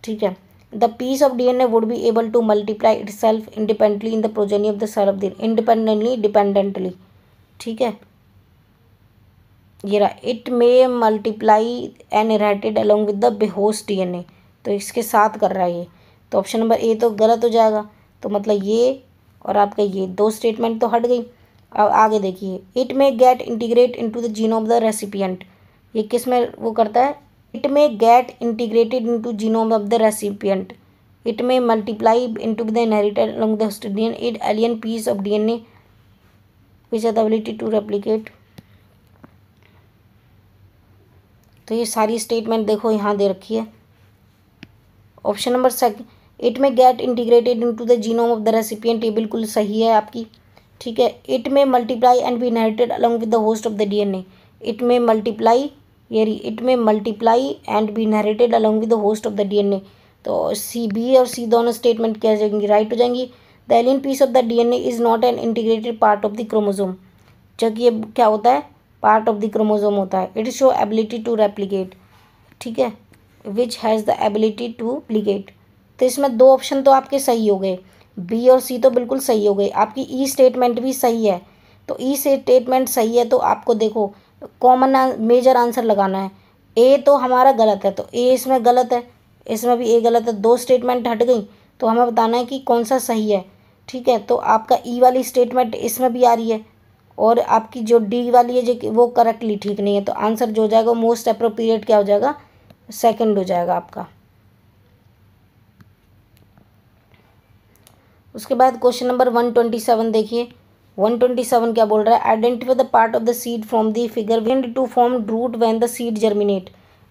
ठीक है the the piece of dna would be able to multiply itself independently in the progeny of the cell of the independently dependently ठीक है ये रहा it may multiply and inherited along with the बेहोश ए तो इसके साथ कर रहा है ये तो ऑप्शन नंबर ए तो गलत हो जाएगा तो मतलब ये और आपका ये दो स्टेटमेंट तो हट गई अब आगे देखिए it may get integrate into the genome of the recipient ये किस में वो करता है it may get integrated into genome of the recipient it may multiply into the inherited along then it alien piece of D N A which ability to replicate तो ये सारी statement देखो यहाँ दे रखी है option number second it may get integrated into the genome of the recipient ये बिल्कुल सही है आपकी ठीक है it may multiply and be inherited along with the host of the D N A it may multiply ये here it may multiply and be inherited along host of the D N A तो C B और सी दोनों statement क्या जाएंगी right हो जाएंगी the alien piece of the D N A is not an integrated part of the chromosome जबकि ये क्या होता है पार्ट ऑफ द क्रोमोजोम होता है it is show ability to replicate ठीक है which has the ability to replicate तो इसमें दो ऑप्शन तो आपके सही हो गए बी और सी तो बिल्कुल सही हो गए आपकी ई e स्टेटमेंट भी सही है तो ई e स्टेटमेंट सही है तो आपको देखो कॉमन मेजर आंसर लगाना है ए तो हमारा गलत है तो ए इसमें गलत है इसमें भी ए गलत है दो स्टेटमेंट हट गई तो हमें बताना है कि कौन सा सही है ठीक है तो आपका ई e वाली स्टेटमेंट इसमें भी आ रही है और आपकी जो डी वाली है जो वो करेक्टली ठीक नहीं है तो आंसर जो हो जाएगा मोस्ट अप्रोप्रिएट क्या हो जाएगा सेकंड हो जाएगा आपका उसके बाद question number one twenty seven देखिए वन ट्वेंटी सेवन क्या बोल रहा है identify the part of the seed from the figure wind to form root when the seed germinate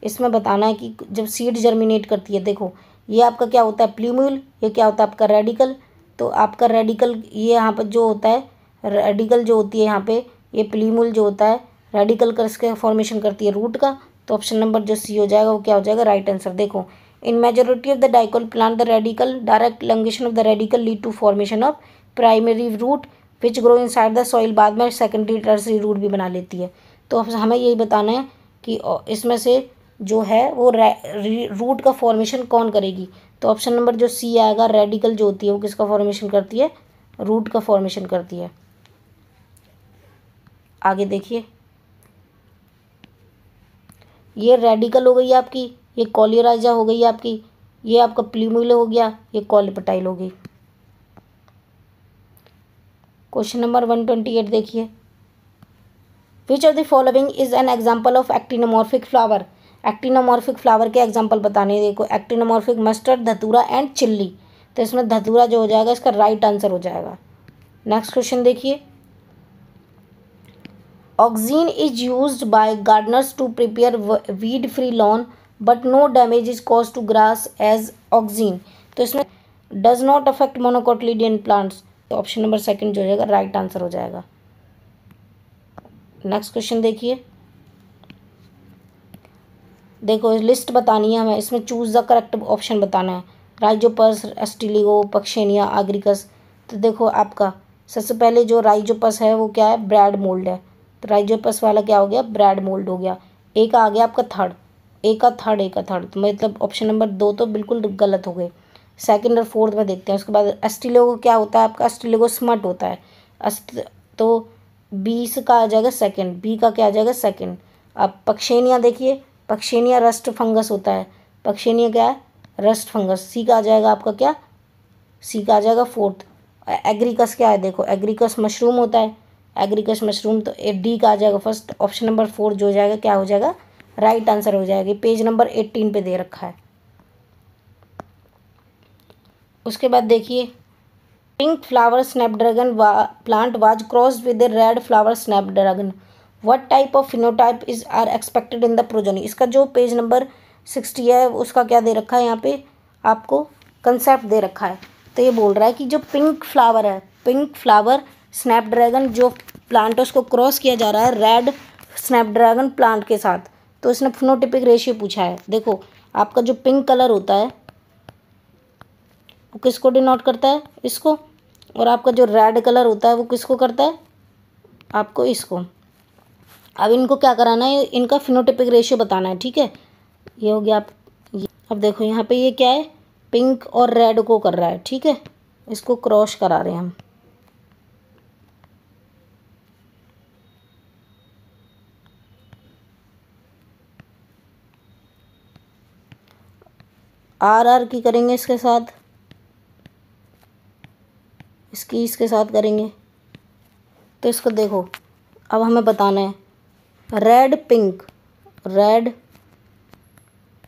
इसमें बताना है कि जब सीड जर्मिनेट करती है देखो ये आपका क्या होता है प्लीमूल ये क्या होता है आपका रेडिकल तो आपका रेडिकल ये यहाँ पर जो होता है रेडिकल जो होती है यहाँ पे ये प्लीमूल जो होता है रेडिकल कर इसके फॉर्मेशन करती है रूट का तो ऑप्शन नंबर जो सी हो जाएगा वो क्या हो जाएगा राइट आंसर देखो in majority of the dicot plant the radicle direct elongation of the radicle lead to formation of primary root which grow inside the soil बाद में सेकेंडरी टर्सरी रूट भी बना लेती है तो हमें यही बताना है कि इसमें से जो है वो रूट का फॉर्मेशन कौन करेगी तो ऑप्शन नंबर जो सी आएगा रेडिकल जो होती है वो किसका फॉर्मेशन करती है रूट का फॉर्मेशन करती है आगे देखिए ये रेडिकल हो गई आपकी ये कॉलियराइजा हो गई आपकी ये आपका प्लीमुल हो गया ये कॉलिपटाइल हो गई question number one twenty eight देखिए which of the following is an example of actinomorphic flower actinomorphic flower के एग्जाम्पल बताने देखो actinomorphic mustard datura and chilli तो इसमें धतूरा जो हो जाएगा इसका राइट आंसर हो जाएगा नेक्स्ट क्वेश्चन देखिए auxin is use by gardeners to prepare weed free lawn but no damage is cause to grass as auxin तो इसमें does not affect monocotyledonous plants तो ऑप्शन नंबर सेकंड जो हो जाएगा right answer हो जाएगा next question देखिए देखो लिस्ट बतानी है हमें इसमें चूज़ द करेक्ट ऑप्शन बताना है राइजोपस एस्टिलिगो पक्षेनिया आग्रिकस तो देखो आपका सबसे पहले जो राइजोपस है वो क्या है ब्रैड मोल्ड है तो राइजोपस वाला क्या हो गया ब्रैड मोल्ड हो गया एक आ गया आपका थर्ड एक का थर्ड एक का थर्ड तो मतलब ऑप्शन नंबर दो तो बिल्कुल गलत हो गए सेकेंड और फोर्थ में देखते हैं उसके बाद अस्टिलोगो क्या होता है आपका अस्टिलोगो स्मर्ट होता है अस्ट तो बीस का आ जाएगा सेकेंड बी का क्या आ जाएगा सेकेंड आप पक्षेनिया देखिए पक्षेनिया रस्ट फंगस होता है पक्षेनिया क्या है रस्ट फंगस सी का आ जाएगा आपका क्या सी का आ जाएगा फोर्थ एग्रीकस क्या है देखो एग्रीकस मशरूम होता है एग्रीकस मशरूम तो ए डी का आ जाएगा फर्स्ट ऑप्शन नंबर फोर जो हो जाएगा क्या हो जाएगा राइट right आंसर हो जाएगा पेज नंबर एट्टीन पे दे रखा है उसके बाद देखिए पिंक फ्लावर स्नैपड्रैगन वा, plant was cross with red flower snapdragon what type of phenotype is are expected in the progeny इसका जो पेज नंबर सिक्सटी है उसका क्या दे रखा है यहाँ पे आपको कंसेप्ट दे रखा है तो ये बोल रहा है कि जो पिंक फ्लावर है पिंक फ्लावर स्नैपड्रैगन जो प्लांट है उसको क्रॉस किया जा रहा है रेड स्नैपड्रैगन प्लांट के साथ तो इसने फिनोटिपिक रेशियो पूछा है देखो आपका जो पिंक कलर होता है किसको डिनोट करता है इसको और आपका जो रेड कलर होता है वो किसको करता है आपको इसको अब इनको क्या कराना है इनका फिनोटिपिक रेशियो बताना है ठीक है ये हो गया आप अब देखो यहाँ पे ये क्या है पिंक और रेड को कर रहा है ठीक है इसको क्रॉश करा रहे हैं हम आर आर की करेंगे इसके साथ इसकी इसके साथ करेंगे तो इसको देखो अब हमें बताना है रेड पिंक रेड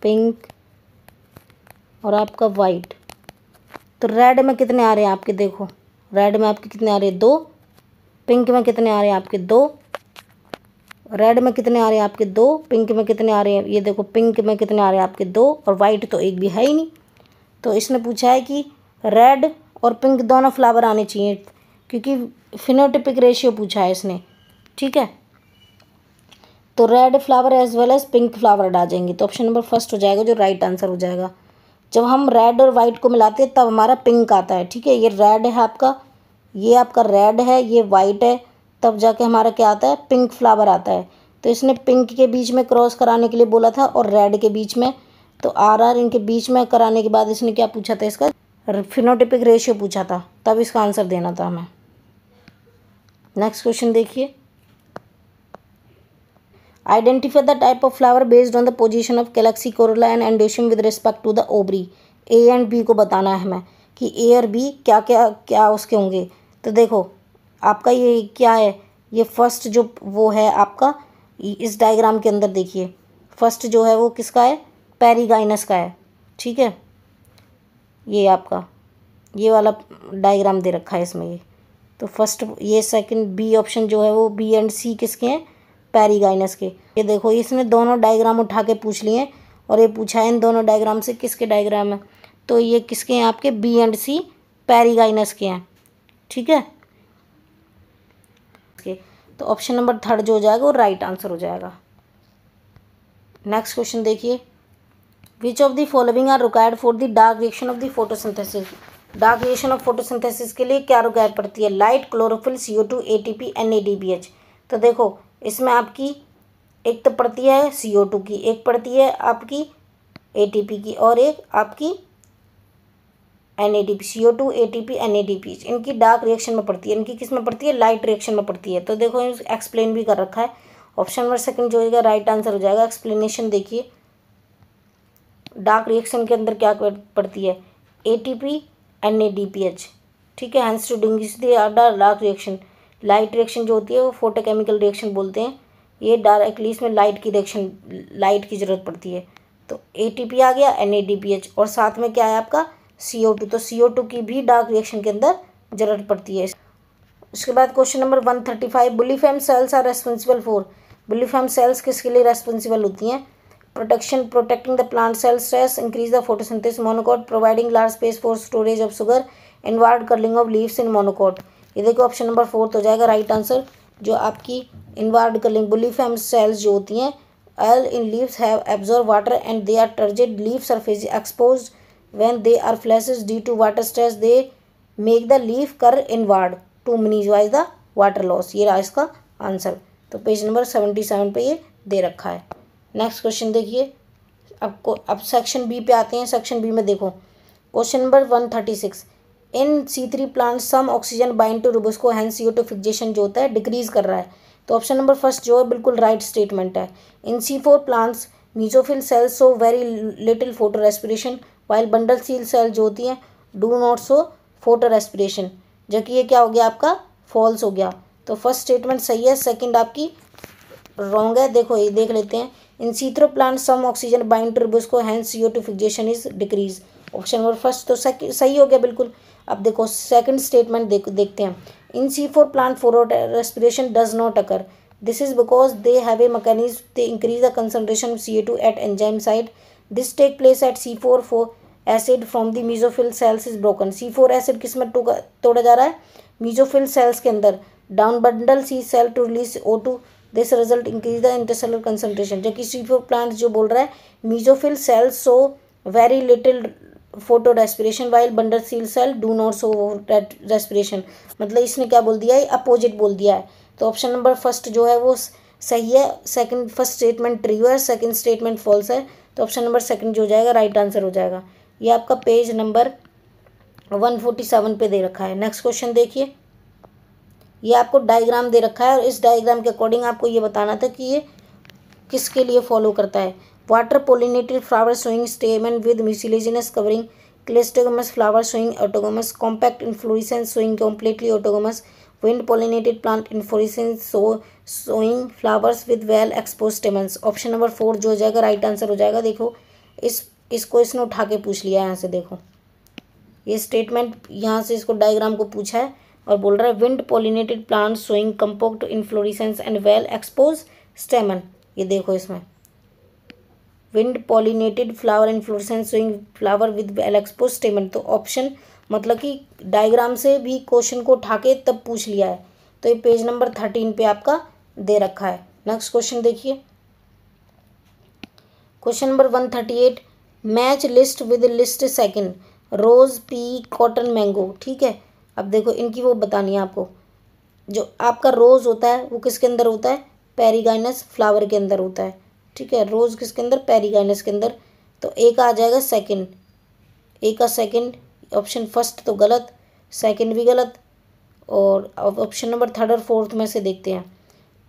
पिंक और आपका वाइट तो रेड में कितने आ रहे हैं आपके देखो रेड में आपके कितने आ रहे हैं दो पिंक में कितने आ रहे हैं आपके दो रेड में कितने आ रहे हैं आपके दो पिंक में कितने आ रहे हैं ये देखो पिंक में कितने आ रहे हैं आपके दो और वाइट तो एक भी है ही नहीं तो इसने पूछा है कि रेड और पिंक दोनों फ्लावर आने चाहिए क्योंकि फिनोटिपिक रेशियो पूछा है इसने ठीक है तो red flower as well as pink flower डाल जाएंगे तो ऑप्शन नंबर फर्स्ट हो जाएगा जो राइट आंसर हो जाएगा जब हम रेड और वाइट को मिलाते हैं तब हमारा पिंक आता है ठीक है ये रेड है आपका ये आपका रेड है ये वाइट है तब जाके हमारा क्या आता है पिंक फ्लावर आता है तो इसने पिंक के बीच में क्रॉस कराने के लिए बोला था और रेड के बीच में तो आर आर इनके बीच में कराने के बाद इसने क्या पूछा था इसका फिनोटिपिक रेशियो पूछा था तब इसका आंसर देना था हमें नेक्स्ट क्वेश्चन देखिए identify the type of flower based on the position of calyx corolla and androecium with respect to the ovary A and B को बताना है हमें कि ए और बी क्या क्या क्या उसके होंगे तो देखो आपका ये क्या है ये फर्स्ट जो वो है आपका इस डायग्राम के अंदर देखिए फर्स्ट जो है वो किसका है पेरीगाइनस का है ठीक है ये आपका ये वाला डायग्राम दे रखा है इसमें ये तो फर्स्ट ये सेकंड बी ऑप्शन जो है वो बी एंड सी किसके हैं पैरीगाइनस के ये देखो इसने दोनों डायग्राम उठा के पूछ लिए हैं और ये पूछा है इन दोनों डायग्राम से किसके डायग्राम है तो ये किसके हैं आपके बी एंड सी पैरीगाइनस के हैं ठीक है ओके तो ऑप्शन नंबर थर्ड जो हो जाएगा वो राइट आंसर हो जाएगा नेक्स्ट क्वेश्चन देखिए which of the following are required for the dark reaction of the photosynthesis dark reaction of photosynthesis के लिए क्या रिक्वायर पड़ती है light chlorophyll C O two A T P N A D B H तो देखो इसमें आपकी एक तो पड़ती है सी ओ टू की एक पड़ती है आपकी ए टी पी की और एक आपकी N A D P C O two A T P N A D P इनकी डार्क रिएक्शन में पड़ती है इनकी किस में पड़ती है लाइट रिएक्शन में पड़ती है तो देखो एक्सप्लेन भी कर रखा है ऑप्शन नंबर सेकंड जो होगा राइट आंसर हो जाएगा एक्सप्लेनेशन देखिए डार्क रिएक्शन के अंदर क्या पड़ती है A T P N A D P H ठीक है hence to distinguish dark reaction light reaction जो होती है वो फोटोकेमिकल रिएक्शन बोलते हैं ये डायरेक्टली इसमें लाइट की रिएक्शन लाइट की ज़रूरत पड़ती है तो ए टी पी आ गया N A D P H और साथ में क्या है आपका सी ओ टू तो सी ओ टू की भी डार्क रिएक्शन के अंदर ज़रूरत पड़ती है उसके बाद question number one thirty five bulliform cells are responsible for bulliform cells किसके लिए रेस्पॉन्सिबल होती हैं protection protecting the plant cell stress increase the photosynthesis monocot providing large space for storage of sugar ward curling of leaves in monocot ये देखो option number fourth हो जाएगा right right answer जो आपकी इनवार्ड कर्लिंग बुलीफेम सेल्स जो होती हैं एल in leaves have absorb water and they are turgid leaf surface expose when they are flaccid due to water stress they make the leaf curl ward to wise the water loss ये रहा इसका answer तो page number seventy seven पर ये दे रखा है next question देखिए आपको अब सेक्शन बी पे आते हैं सेक्शन बी में देखो question number one thirty six in C three plant some oxygen bind to rubisco को हैं सी ओ टू फिक्जेशन जो होता है डिक्रीज कर रहा है तो ऑप्शन नंबर फर्स्ट जो है बिल्कुल राइट right स्टेटमेंट है in C four plants mesophyll cells show very little photo respiration while bundle sheath cell जो होती हैं do not show photo respiration जबकि ये क्या हो गया आपका फॉल्स हो गया तो फर्स्ट स्टेटमेंट सही है सेकेंड आपकी रॉन्ग है देखो ये देख लेते हैं in cetro plant, some oxygen bind to ribose को hence two fixation is decrease option number first तो सही हो गया बिल्कुल अब देखो सेकंड स्टेटमेंट देख देखते हैं in C four plant four respiration does not occur this is because they have a mechanism they increase the concentration of C A two at enzyme site this take place at C four four acid from the mesophyll cells is broken C four acid किस में तोड़ा जा रहा है mesophyll cells के अंदर down bundle sheath cell to release O two this result increase the intercellular concentration जबकि C four plant जो बोल रहा है mesophyll cell show very little photo respiration while bundle sheath cell do not show respiration मतलब इसने क्या बोल दिया है अपोजिट बोल दिया है तो ऑप्शन नंबर फर्स्ट जो है वो सही है सेकंड फर्स्ट स्टेटमेंट ट्रू है सेकंड स्टेटमेंट फॉल्स है तो ऑप्शन नंबर सेकंड जो हो जाएगा राइट right आंसर हो जाएगा ये आपका page number one forty seven पर दे रखा है नेक्स्ट क्वेश्चन देखिए ये आपको डायग्राम दे रखा है और इस डायग्राम के अकॉर्डिंग आपको ये बताना था कि ये किसके लिए फॉलो करता है water pollinated flower showing stamen with mucilaginous covering cleistogamous flower showing autogamous compact inflorescence showing completely autogamous wind pollinated plant inflorescence so showing flowers with well expose stamens option number four जो हो जाएगा right answer हो जाएगा देखो इस इसको इसने उठा के पूछ लिया है यहाँ से देखो ये स्टेटमेंट यहाँ से इसको डायग्राम को पूछा है और बोल रहा है wind pollinated plant showing compact inflorescence and well expose stamen ये देखो इसमें wind pollinated flower inflorescence showing flower with well expose stamen तो ऑप्शन मतलब कि डायग्राम से भी क्वेश्चन को उठा के तब पूछ लिया है तो ये पेज नंबर थर्टीन पे आपका दे रखा है नेक्स्ट क्वेश्चन देखिए question number one thirty eight match list with list second rose pea cotton mango ठीक है अब देखो इनकी वो बतानी है आपको जो आपका रोज़ होता है वो किसके अंदर होता है पेरीगाइनस फ्लावर के अंदर होता है ठीक है रोज़ किसके अंदर पेरीगाइनस के अंदर तो ए का आ जाएगा सेकंड ए का सेकंड ऑप्शन फर्स्ट तो गलत सेकंड भी गलत और ऑप्शन नंबर थर्ड और फोर्थ में से देखते हैं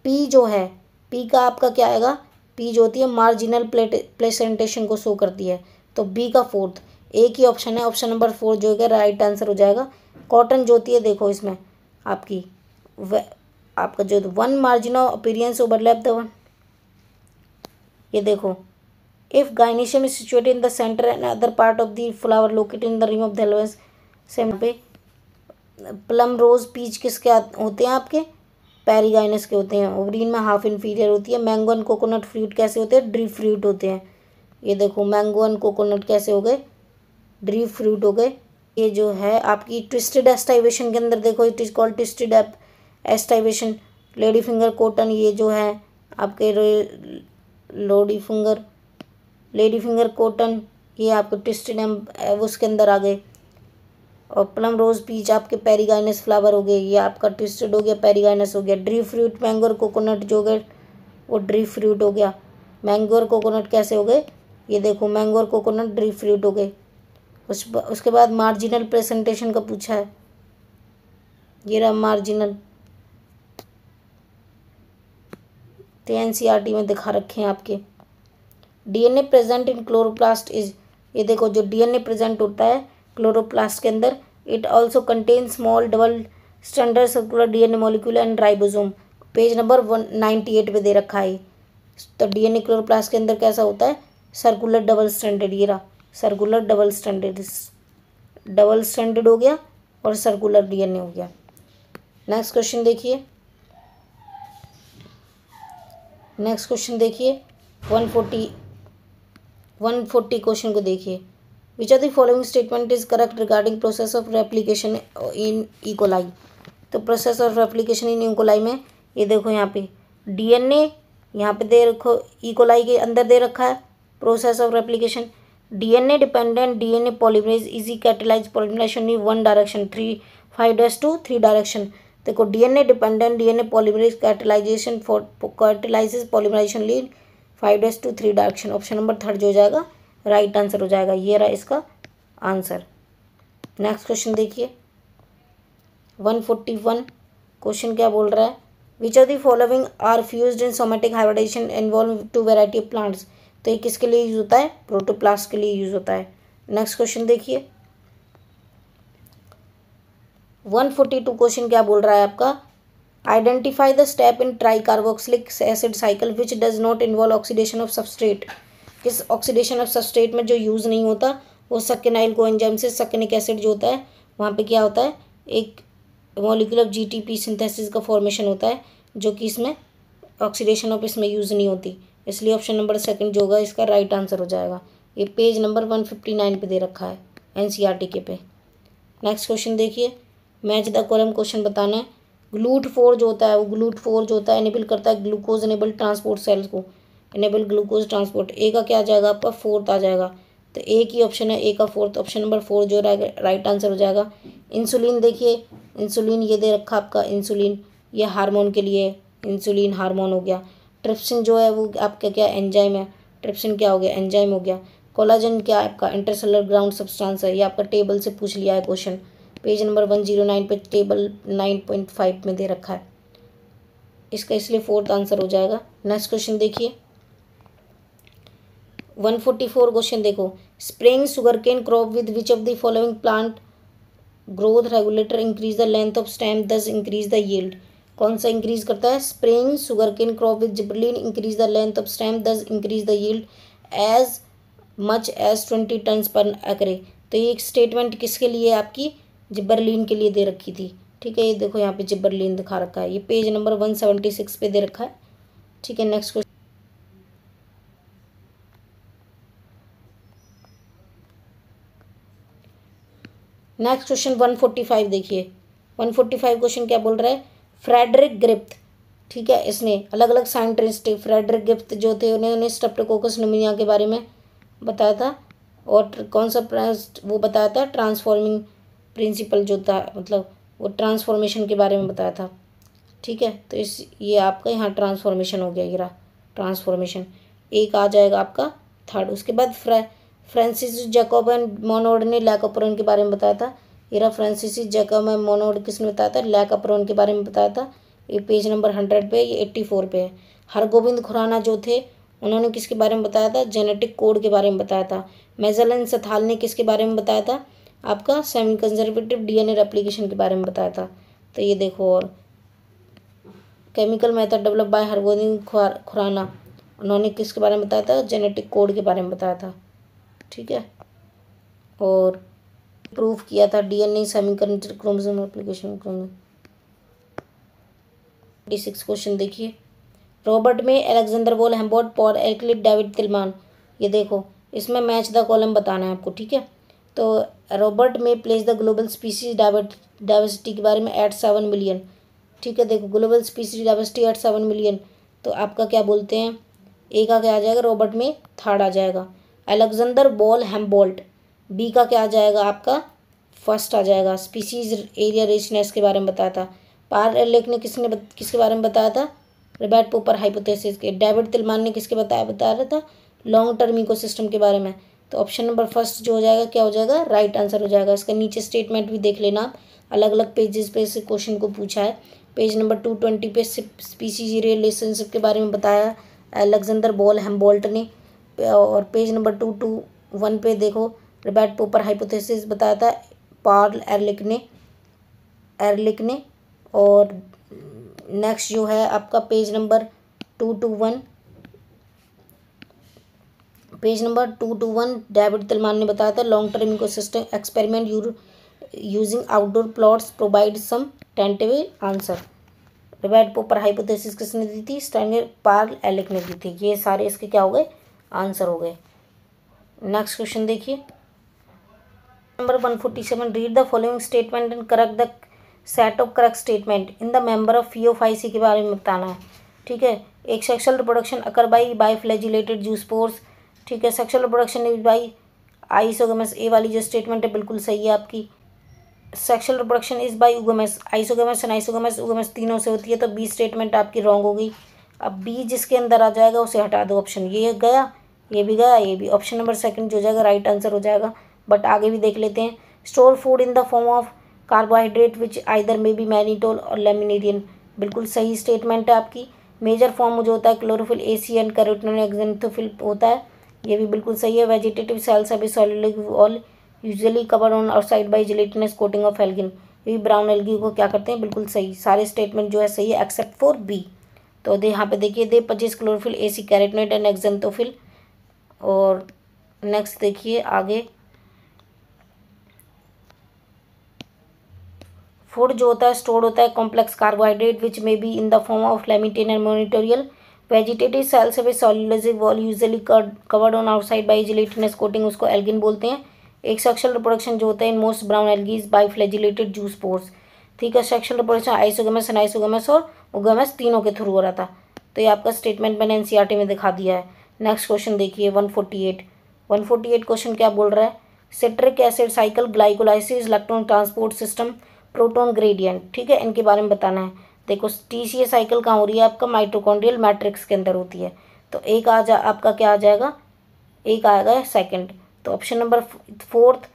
पी जो है पी का आपका क्या आएगा पी जो होती है मार्जिनल प्लेट प्लेसेंटेशन को शो करती है तो बी का फोर्थ ए की ऑप्शन है ऑप्शन नंबर फोर जो है राइट आंसर हो जाएगा कॉटन जो होती है देखो इसमें आपकी वे, आपका जो one of apparence overlap the one ये देखो if gynoecium is situated in the centre and other part of the flower located in the rim of the same पे प्लम रोज़ पीच किसके होते हैं आपके पैरीगाइनस के होते हैं ओवरीन में हाफ इन्फीरियर होती है मैंगो एंड कोकोनट फ्रूट कैसे होते हैं ड्री फ्रूट होते हैं ये देखो मैंगो एंड कोकोनट कैसे हो गए ड्री फ्रूट हो गए ये जो है आपकी ट्विस्टेड एस्टाइवेशन के अंदर देखो इट इज़ कॉल्ड ट्विस्टेड एप एस्टाइवेशन लेडी फिंगर कॉटन ये जो है आपके lady finger lady finger cotton ये आपके ट्विस्टेड उसके अंदर आ गए और प्लम रोज़ पीच आपके पेरीगाइनस फ्लावर हो गए ये आपका ट्विस्टेड हो गया पेरीगाइनस हो गया ड्री फ्रूट मैंगो और कोकोनट जो गए वो ड्री फ्रूट हो गया मैंगो और कोकोनट कैसे हो गए ये देखो मैंगो और कोकोनट ड्री फ्रूट हो गए उस उसके बाद मार्जिनल प्रेजेंटेशन का पूछा है ये रहा मार्जिनल तो एन e में दिखा रखे हैं आपके DNA present in chloroplast is ये देखो जो डीएनए प्रेजेंट होता है क्लोरोप्लास्ट के अंदर it also contain small double standard circular DNA molecule and ribosome page number one ninety eight पर दे रखा है तो डीएनए क्लोरोप्लास्ट के अंदर कैसा होता है सर्कुलर डबल स्टैंडर्ड ये रहा circular double standard double standard हो गया और सर्कुलर डीएनए हो गया नेक्स्ट क्वेश्चन देखिए नेक्स्ट क्वेश्चन देखिए one forty one forty question को देखिए which are the following statement is correct regarding process of replication in E coli तो process of replication in E coli में ये देखो यहाँ पे डीएनए यहाँ पे दे रखो इकोलाई e. के अंदर दे रखा है process of replication DNA dependent DNA polymerase easy catalyse polymerisation in one direction three five dash to three direction देखो DNA dependent DNA polymerase catalysation for catalyses polymerisation lead five dash to three direction option number third जो हो जाएगा right right answer हो जाएगा ये रहा इसका answer next question देखिए वन फोर्टी वन क्वेश्चन क्या बोल रहा है which are the following are fuse in somatic hybridisation involve two variety of plants तो ये किसके लिए यूज़ होता है प्रोटोप्लास्ट के लिए यूज़ होता है नेक्स्ट क्वेश्चन देखिए वन फोर्टी टू क्वेश्चन क्या बोल रहा है आपका identify the step in tricarboxylic acid cycle which does not involve oxidation of substrate किस ऑक्सीडेशन ऑफ सबस्ट्रेट में जो यूज़ नहीं होता वो सकेनाइल को एंजाइम से सकेनिक एसिड जो होता है वहाँ पे क्या होता है एक मॉलिक्यूल ऑफ जीटीपी सिंथेसिस का फॉर्मेशन होता है जो कि इसमें ऑक्सीडेशन ऑफ इसमें यूज़ नहीं होती इसलिए ऑप्शन नंबर सेकंड जो होगा इसका राइट आंसर हो जाएगा ये page number one fifty nine पर दे रखा है एन सी आर टी के पे नेक्स्ट क्वेश्चन देखिए मैच द कॉलम क्वेश्चन बताना है ग्लूट फोर जो होता है वो ग्लूट फोर जो होता है इनेबल करता है ग्लूकोज इनेबल ट्रांसपोर्ट सेल्स को इनेबल ग्लूकोज ट्रांसपोर्ट ए का क्या आ जाएगा आपका फोर्थ आ जाएगा तो ए की ऑप्शन है ए का फोर्थ ऑप्शन नंबर फोर जो राइट आंसर हो जाएगा इंसुलिन देखिए इंसुलिन ये दे रखा आपका इंसुलिन ये हार्मोन के लिए इंसुलिन हार्मोन हो गया ट्रिप्सिन जो है वो आपका क्या एंजाइम है ट्रिप्सिन क्या हो गया एंजाइम हो गया कोलाजन क्या आपका इंटरसेलर ग्राउंड सब्सटेंस है ये आपका टेबल से पूछ लिया है question page number one zero nine पर टेबल नाइन पॉइंट फाइव में दे रखा है इसका इसलिए फोर्थ आंसर हो जाएगा नेक्स्ट क्वेश्चन देखिए वन फोर्टी फोर क्वेश्चन देखो spraying sugar cane crop with which of the following plant growth regulator increase the length of stem thus increase the yield कौन सा इंक्रीज करता है spraying sugar cane crop with gibberellin increase the length of stem thus increase the yield as much as twenty tons per acre तो ये एक statement किसके लिए आपकी जिब्बरलिन के लिए दे रखी थी ठीक है ये देखो यहाँ पे जिब्बरलिन दिखा रखा है ये page number one seventy six पे दे रखा है ठीक है next question next question one forty five देखिए वन फोर्टी फाइव क्वेश्चन क्या बोल रहा है फ्रेडरिक ग्रिप्थ ठीक है इसने अलग अलग साइंटिस्ट फ्रेडरिक गिफ्ट जो थे उन्हें उन्हें स्ट्रेप्टोकोकस निमोनिया के बारे में बताया था और कौन सा वो बताया था ट्रांसफॉर्मिंग प्रिंसिपल जो था मतलब वो ट्रांसफॉर्मेशन के बारे में बताया था ठीक है तो इस ये आपका यहाँ ट्रांसफॉर्मेशन हो गया गिरा ट्रांसफॉर्मेशन एक आ जाएगा आपका थर्ड उसके बाद फ्रे फ्रांसिस जैकोबन मोनोड ने लैकोपोरन के बारे में बताया था इरा फ्रांसिस जगह में मोनोड किसने बताया था लैक लैकअप्रॉन के बारे में बताया था ये पेज नंबर हंड्रेड पे ये एट्टी फोर पे है हरगोविंद खुराना जो थे उन्होंने किसके बारे में बताया था जेनेटिक कोड के बारे में बताया था मेजलन सथाल ने किसके बारे में बताया था आपका सेमी कंजर्वेटिव डीएनए रेप्लिकेशन के बारे में बताया था तो ये देखो और chemical method develop by Hargobind Khorana उन्होंने किसके बारे में बताया था जेनेटिक कोड के बारे में बताया था ठीक है और प्रूफ किया था DNA semiconductor chromosome application chromosome D six question देखिए Robert May Alexander von Humboldt Paul एक्लिप डेविड तिलमान ये देखो इसमें मैच द कॉलम बताना है आपको ठीक है तो Robert May place the global species diversity के बारे में एट सेवन मिलियन ठीक है देखो global species diversity at seven million तो आपका क्या बोलते हैं ए का क्या आ जाएगा रॉबर्ट में थर्ड आ जाएगा अलेक्जेंडर बॉल हेम्बोल्ट बी का क्या आ जाएगा आपका फर्स्ट आ जाएगा स्पीसीज एरिया रिचनेस के बारे में बताया था पार लेख ने किसने किसके बारे में बताया था रिबैट पोपर हाइपोथेसिस के डेविड तिलमान ने किसके बताया बता रहा था लॉन्ग टर्म इको सिस्टम के बारे में तो ऑप्शन नंबर फर्स्ट जो हो जाएगा क्या हो जाएगा राइट right आंसर हो जाएगा इसका नीचे स्टेटमेंट भी देख लेना अलग अलग पेजेस पे इस क्वेश्चन को पूछा है पेज नंबर टू ट्वेंटी पे स्पीसीज रिलेशनशिप के बारे में बताया अलेक्जेंडर बॉल हेम्बोल्ट ने और page number two two one पे देखो रिबैट पोपर हाइपोथेसिस बताया था पार्ल एरलिक ने एरलिक ने और नेक्स्ट जो है आपका page number two two one page number two two one David Tilman ने बताया था long term ecosystem experiment your using outdoor plots provide some tentative answer rivet popper hypothesis किसने दी थी स्टैंडर्ड पार्ल एलिक ने दी थी ये सारे इसके क्या हो गए आंसर हो गए नेक्स्ट क्वेश्चन देखिए number one forty seven read the following statement and correct the set of correct statement in the member of Phaeophyceae के बारे में बताना है ठीक है asexual reproduction occur by biflagellated zoospores ठीक है sexual reproduction is by isogamous A वाली जो स्टेटमेंट है बिल्कुल सही है आपकी sexual reproduction is by oogamous isogamous and ice isogamous oogamous तीनों से होती है तो बी स्टेटमेंट आपकी रॉन्ग होगी अब बी जिसके अंदर आ जाएगा उसे हटा दो ऑप्शन ये गया ये भी गया ये भी ऑप्शन नंबर सेकंड जो जाएगा राइट आंसर हो जाएगा बट आगे भी देख लेते हैं store food in the form of carbohydrate which either may be mannitol और लेमिनेरियन बिल्कुल सही स्टेटमेंट है आपकी मेजर फॉर्म जो होता है क्लोरोफिल ए सी एंड करोटिन एक्जेंथोफिल होता है ये भी बिल्कुल सही है वेजिटेटिव सेल्स अभी solid all usually cover on outside by gelatinous coating of algin ये ब्राउन एल्गी को क्या करते हैं बिल्कुल सही सारे स्टेटमेंट जो है सही है एक्सेप्ट फॉर बी तो दे यहाँ पे देखिए दे पच्चीस क्लोरोफिल ए सी कैरेटनेट एंड एक्जेंथोफिल और नेक्स्ट देखिए आगे फूड जो होता है स्टोर होता है complex carbohydrate which may be in the form of laminarin and mannitol vegetative cells have cellulosic wall usually covered on outside by gelatinous coating उसको algin बोलते हैं एक सेक्शुअल रिप्रोडक्शन जो होता है in most brown algae by flagellated zoospores ठीक है sexual reproduction isogamous anisogamous और ओगेमस तीनों के थ्रू हो रहा था तो ये आपका स्टेटमेंट मैंने एन e में दिखा दिया है नेक्स्ट क्वेश्चन देखिए one forty eight one forty eight question क्या बोल रहा है citric acid cycle glycolysis electron transport system proton gradient ठीक है इनके बारे में बताना है देखो टी सी ए साइकिल कहाँ हो रही है आपका माइट्रोकॉन्ड्रियल मैट्रिक्स के अंदर होती है तो एक आ जा आपका क्या आ जाएगा एक आएगा सेकंड तो ऑप्शन नंबर फोर्थ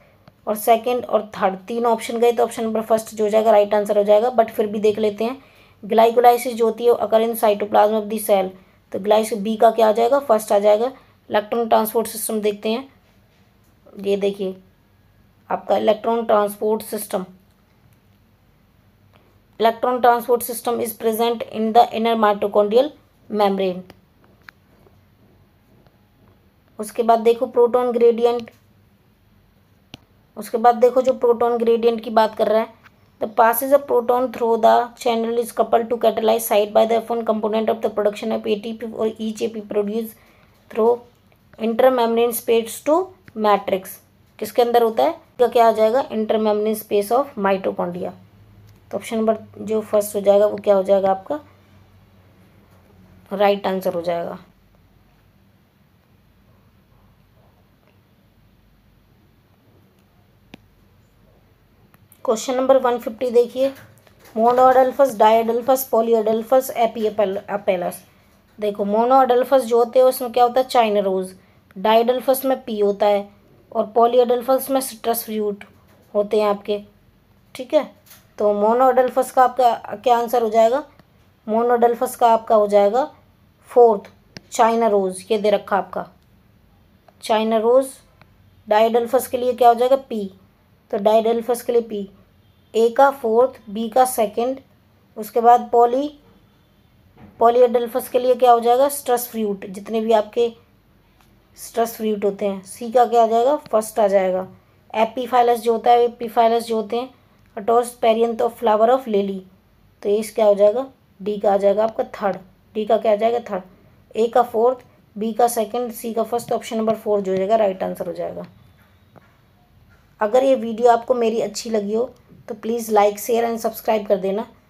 और सेकंड और थर्ड तीन ऑप्शन गए तो ऑप्शन नंबर फर्स्ट जो हो जाएगा राइट आंसर हो जाएगा बट फिर भी देख लेते हैं ग्लाइकोलाइसिस जो होती है occur in cytoplasm of the cell तो ग्लाइस बी का क्या आ जाएगा फर्स्ट आ जाएगा इलेक्ट्रॉन ट्रांसपोर्ट सिस्टम देखते हैं ये देखिए आपका electron transport system electron transport system is present in the inner mitochondrial membrane उसके बाद देखो प्रोटॉन ग्रेडियंट उसके बाद देखो जो प्रोटॉन ग्रेडियंट की बात कर रहा है the passes a proton through the channel is couple to catalyse site by the F one component of the production of ATP और ईचेपी produce through intermembrane space to matrix किसके अंदर होता है क्या क्या आ जाएगा इंटरमेमरेन स्पेस ऑफ माइट्रोकोंडिया तो ऑप्शन नंबर जो फर्स्ट हो जाएगा वो क्या हो जाएगा आपका राइट आंसर हो जाएगा क्वेश्चन नंबर वन फिफ्टी देखिए मोनोअडल्फस डायडल्फस पोलियोडल्फस एपियपेलस देखो मोनोअडल्फस जो होते हैं उसमें क्या होता है चाइना रोज डायडल्फस में पी होता है और पोलियोडल्फस में सिट्रस फ्रूट होते हैं आपके ठीक है तो मोनोडल्फस का आपका क्या आंसर हो जाएगा मोनोडल्फस का आपका हो जाएगा फोर्थ चाइना रोज़ ये दे रखा आपका चाइना रोज़ डाइडल्फस के लिए क्या हो जाएगा पी तो डाइडल्फस के लिए पी ए का फोर्थ बी का सेकंड उसके बाद पॉली पॉलीडल्फस के लिए क्या हो जाएगा स्ट्रेस फ्रूट जितने भी आपके स्ट्रेस फ्रूट होते हैं सी का क्या आ जाएगा फर्स्ट आ जाएगा एपीफाइलस जो होता है एपीफाइलस जो होते हैं अटोस perianth of flower of lily तो ये क्या हो जाएगा डी का आ जाएगा आपका थर्ड डी का क्या आ जाएगा थर्ड ए का फोर्थ बी का सेकंड सी का फर्स्ट ऑप्शन नंबर फोर जो हो जाएगा राइट आंसर हो जाएगा अगर ये वीडियो आपको मेरी अच्छी लगी हो तो please like share and subscribe कर देना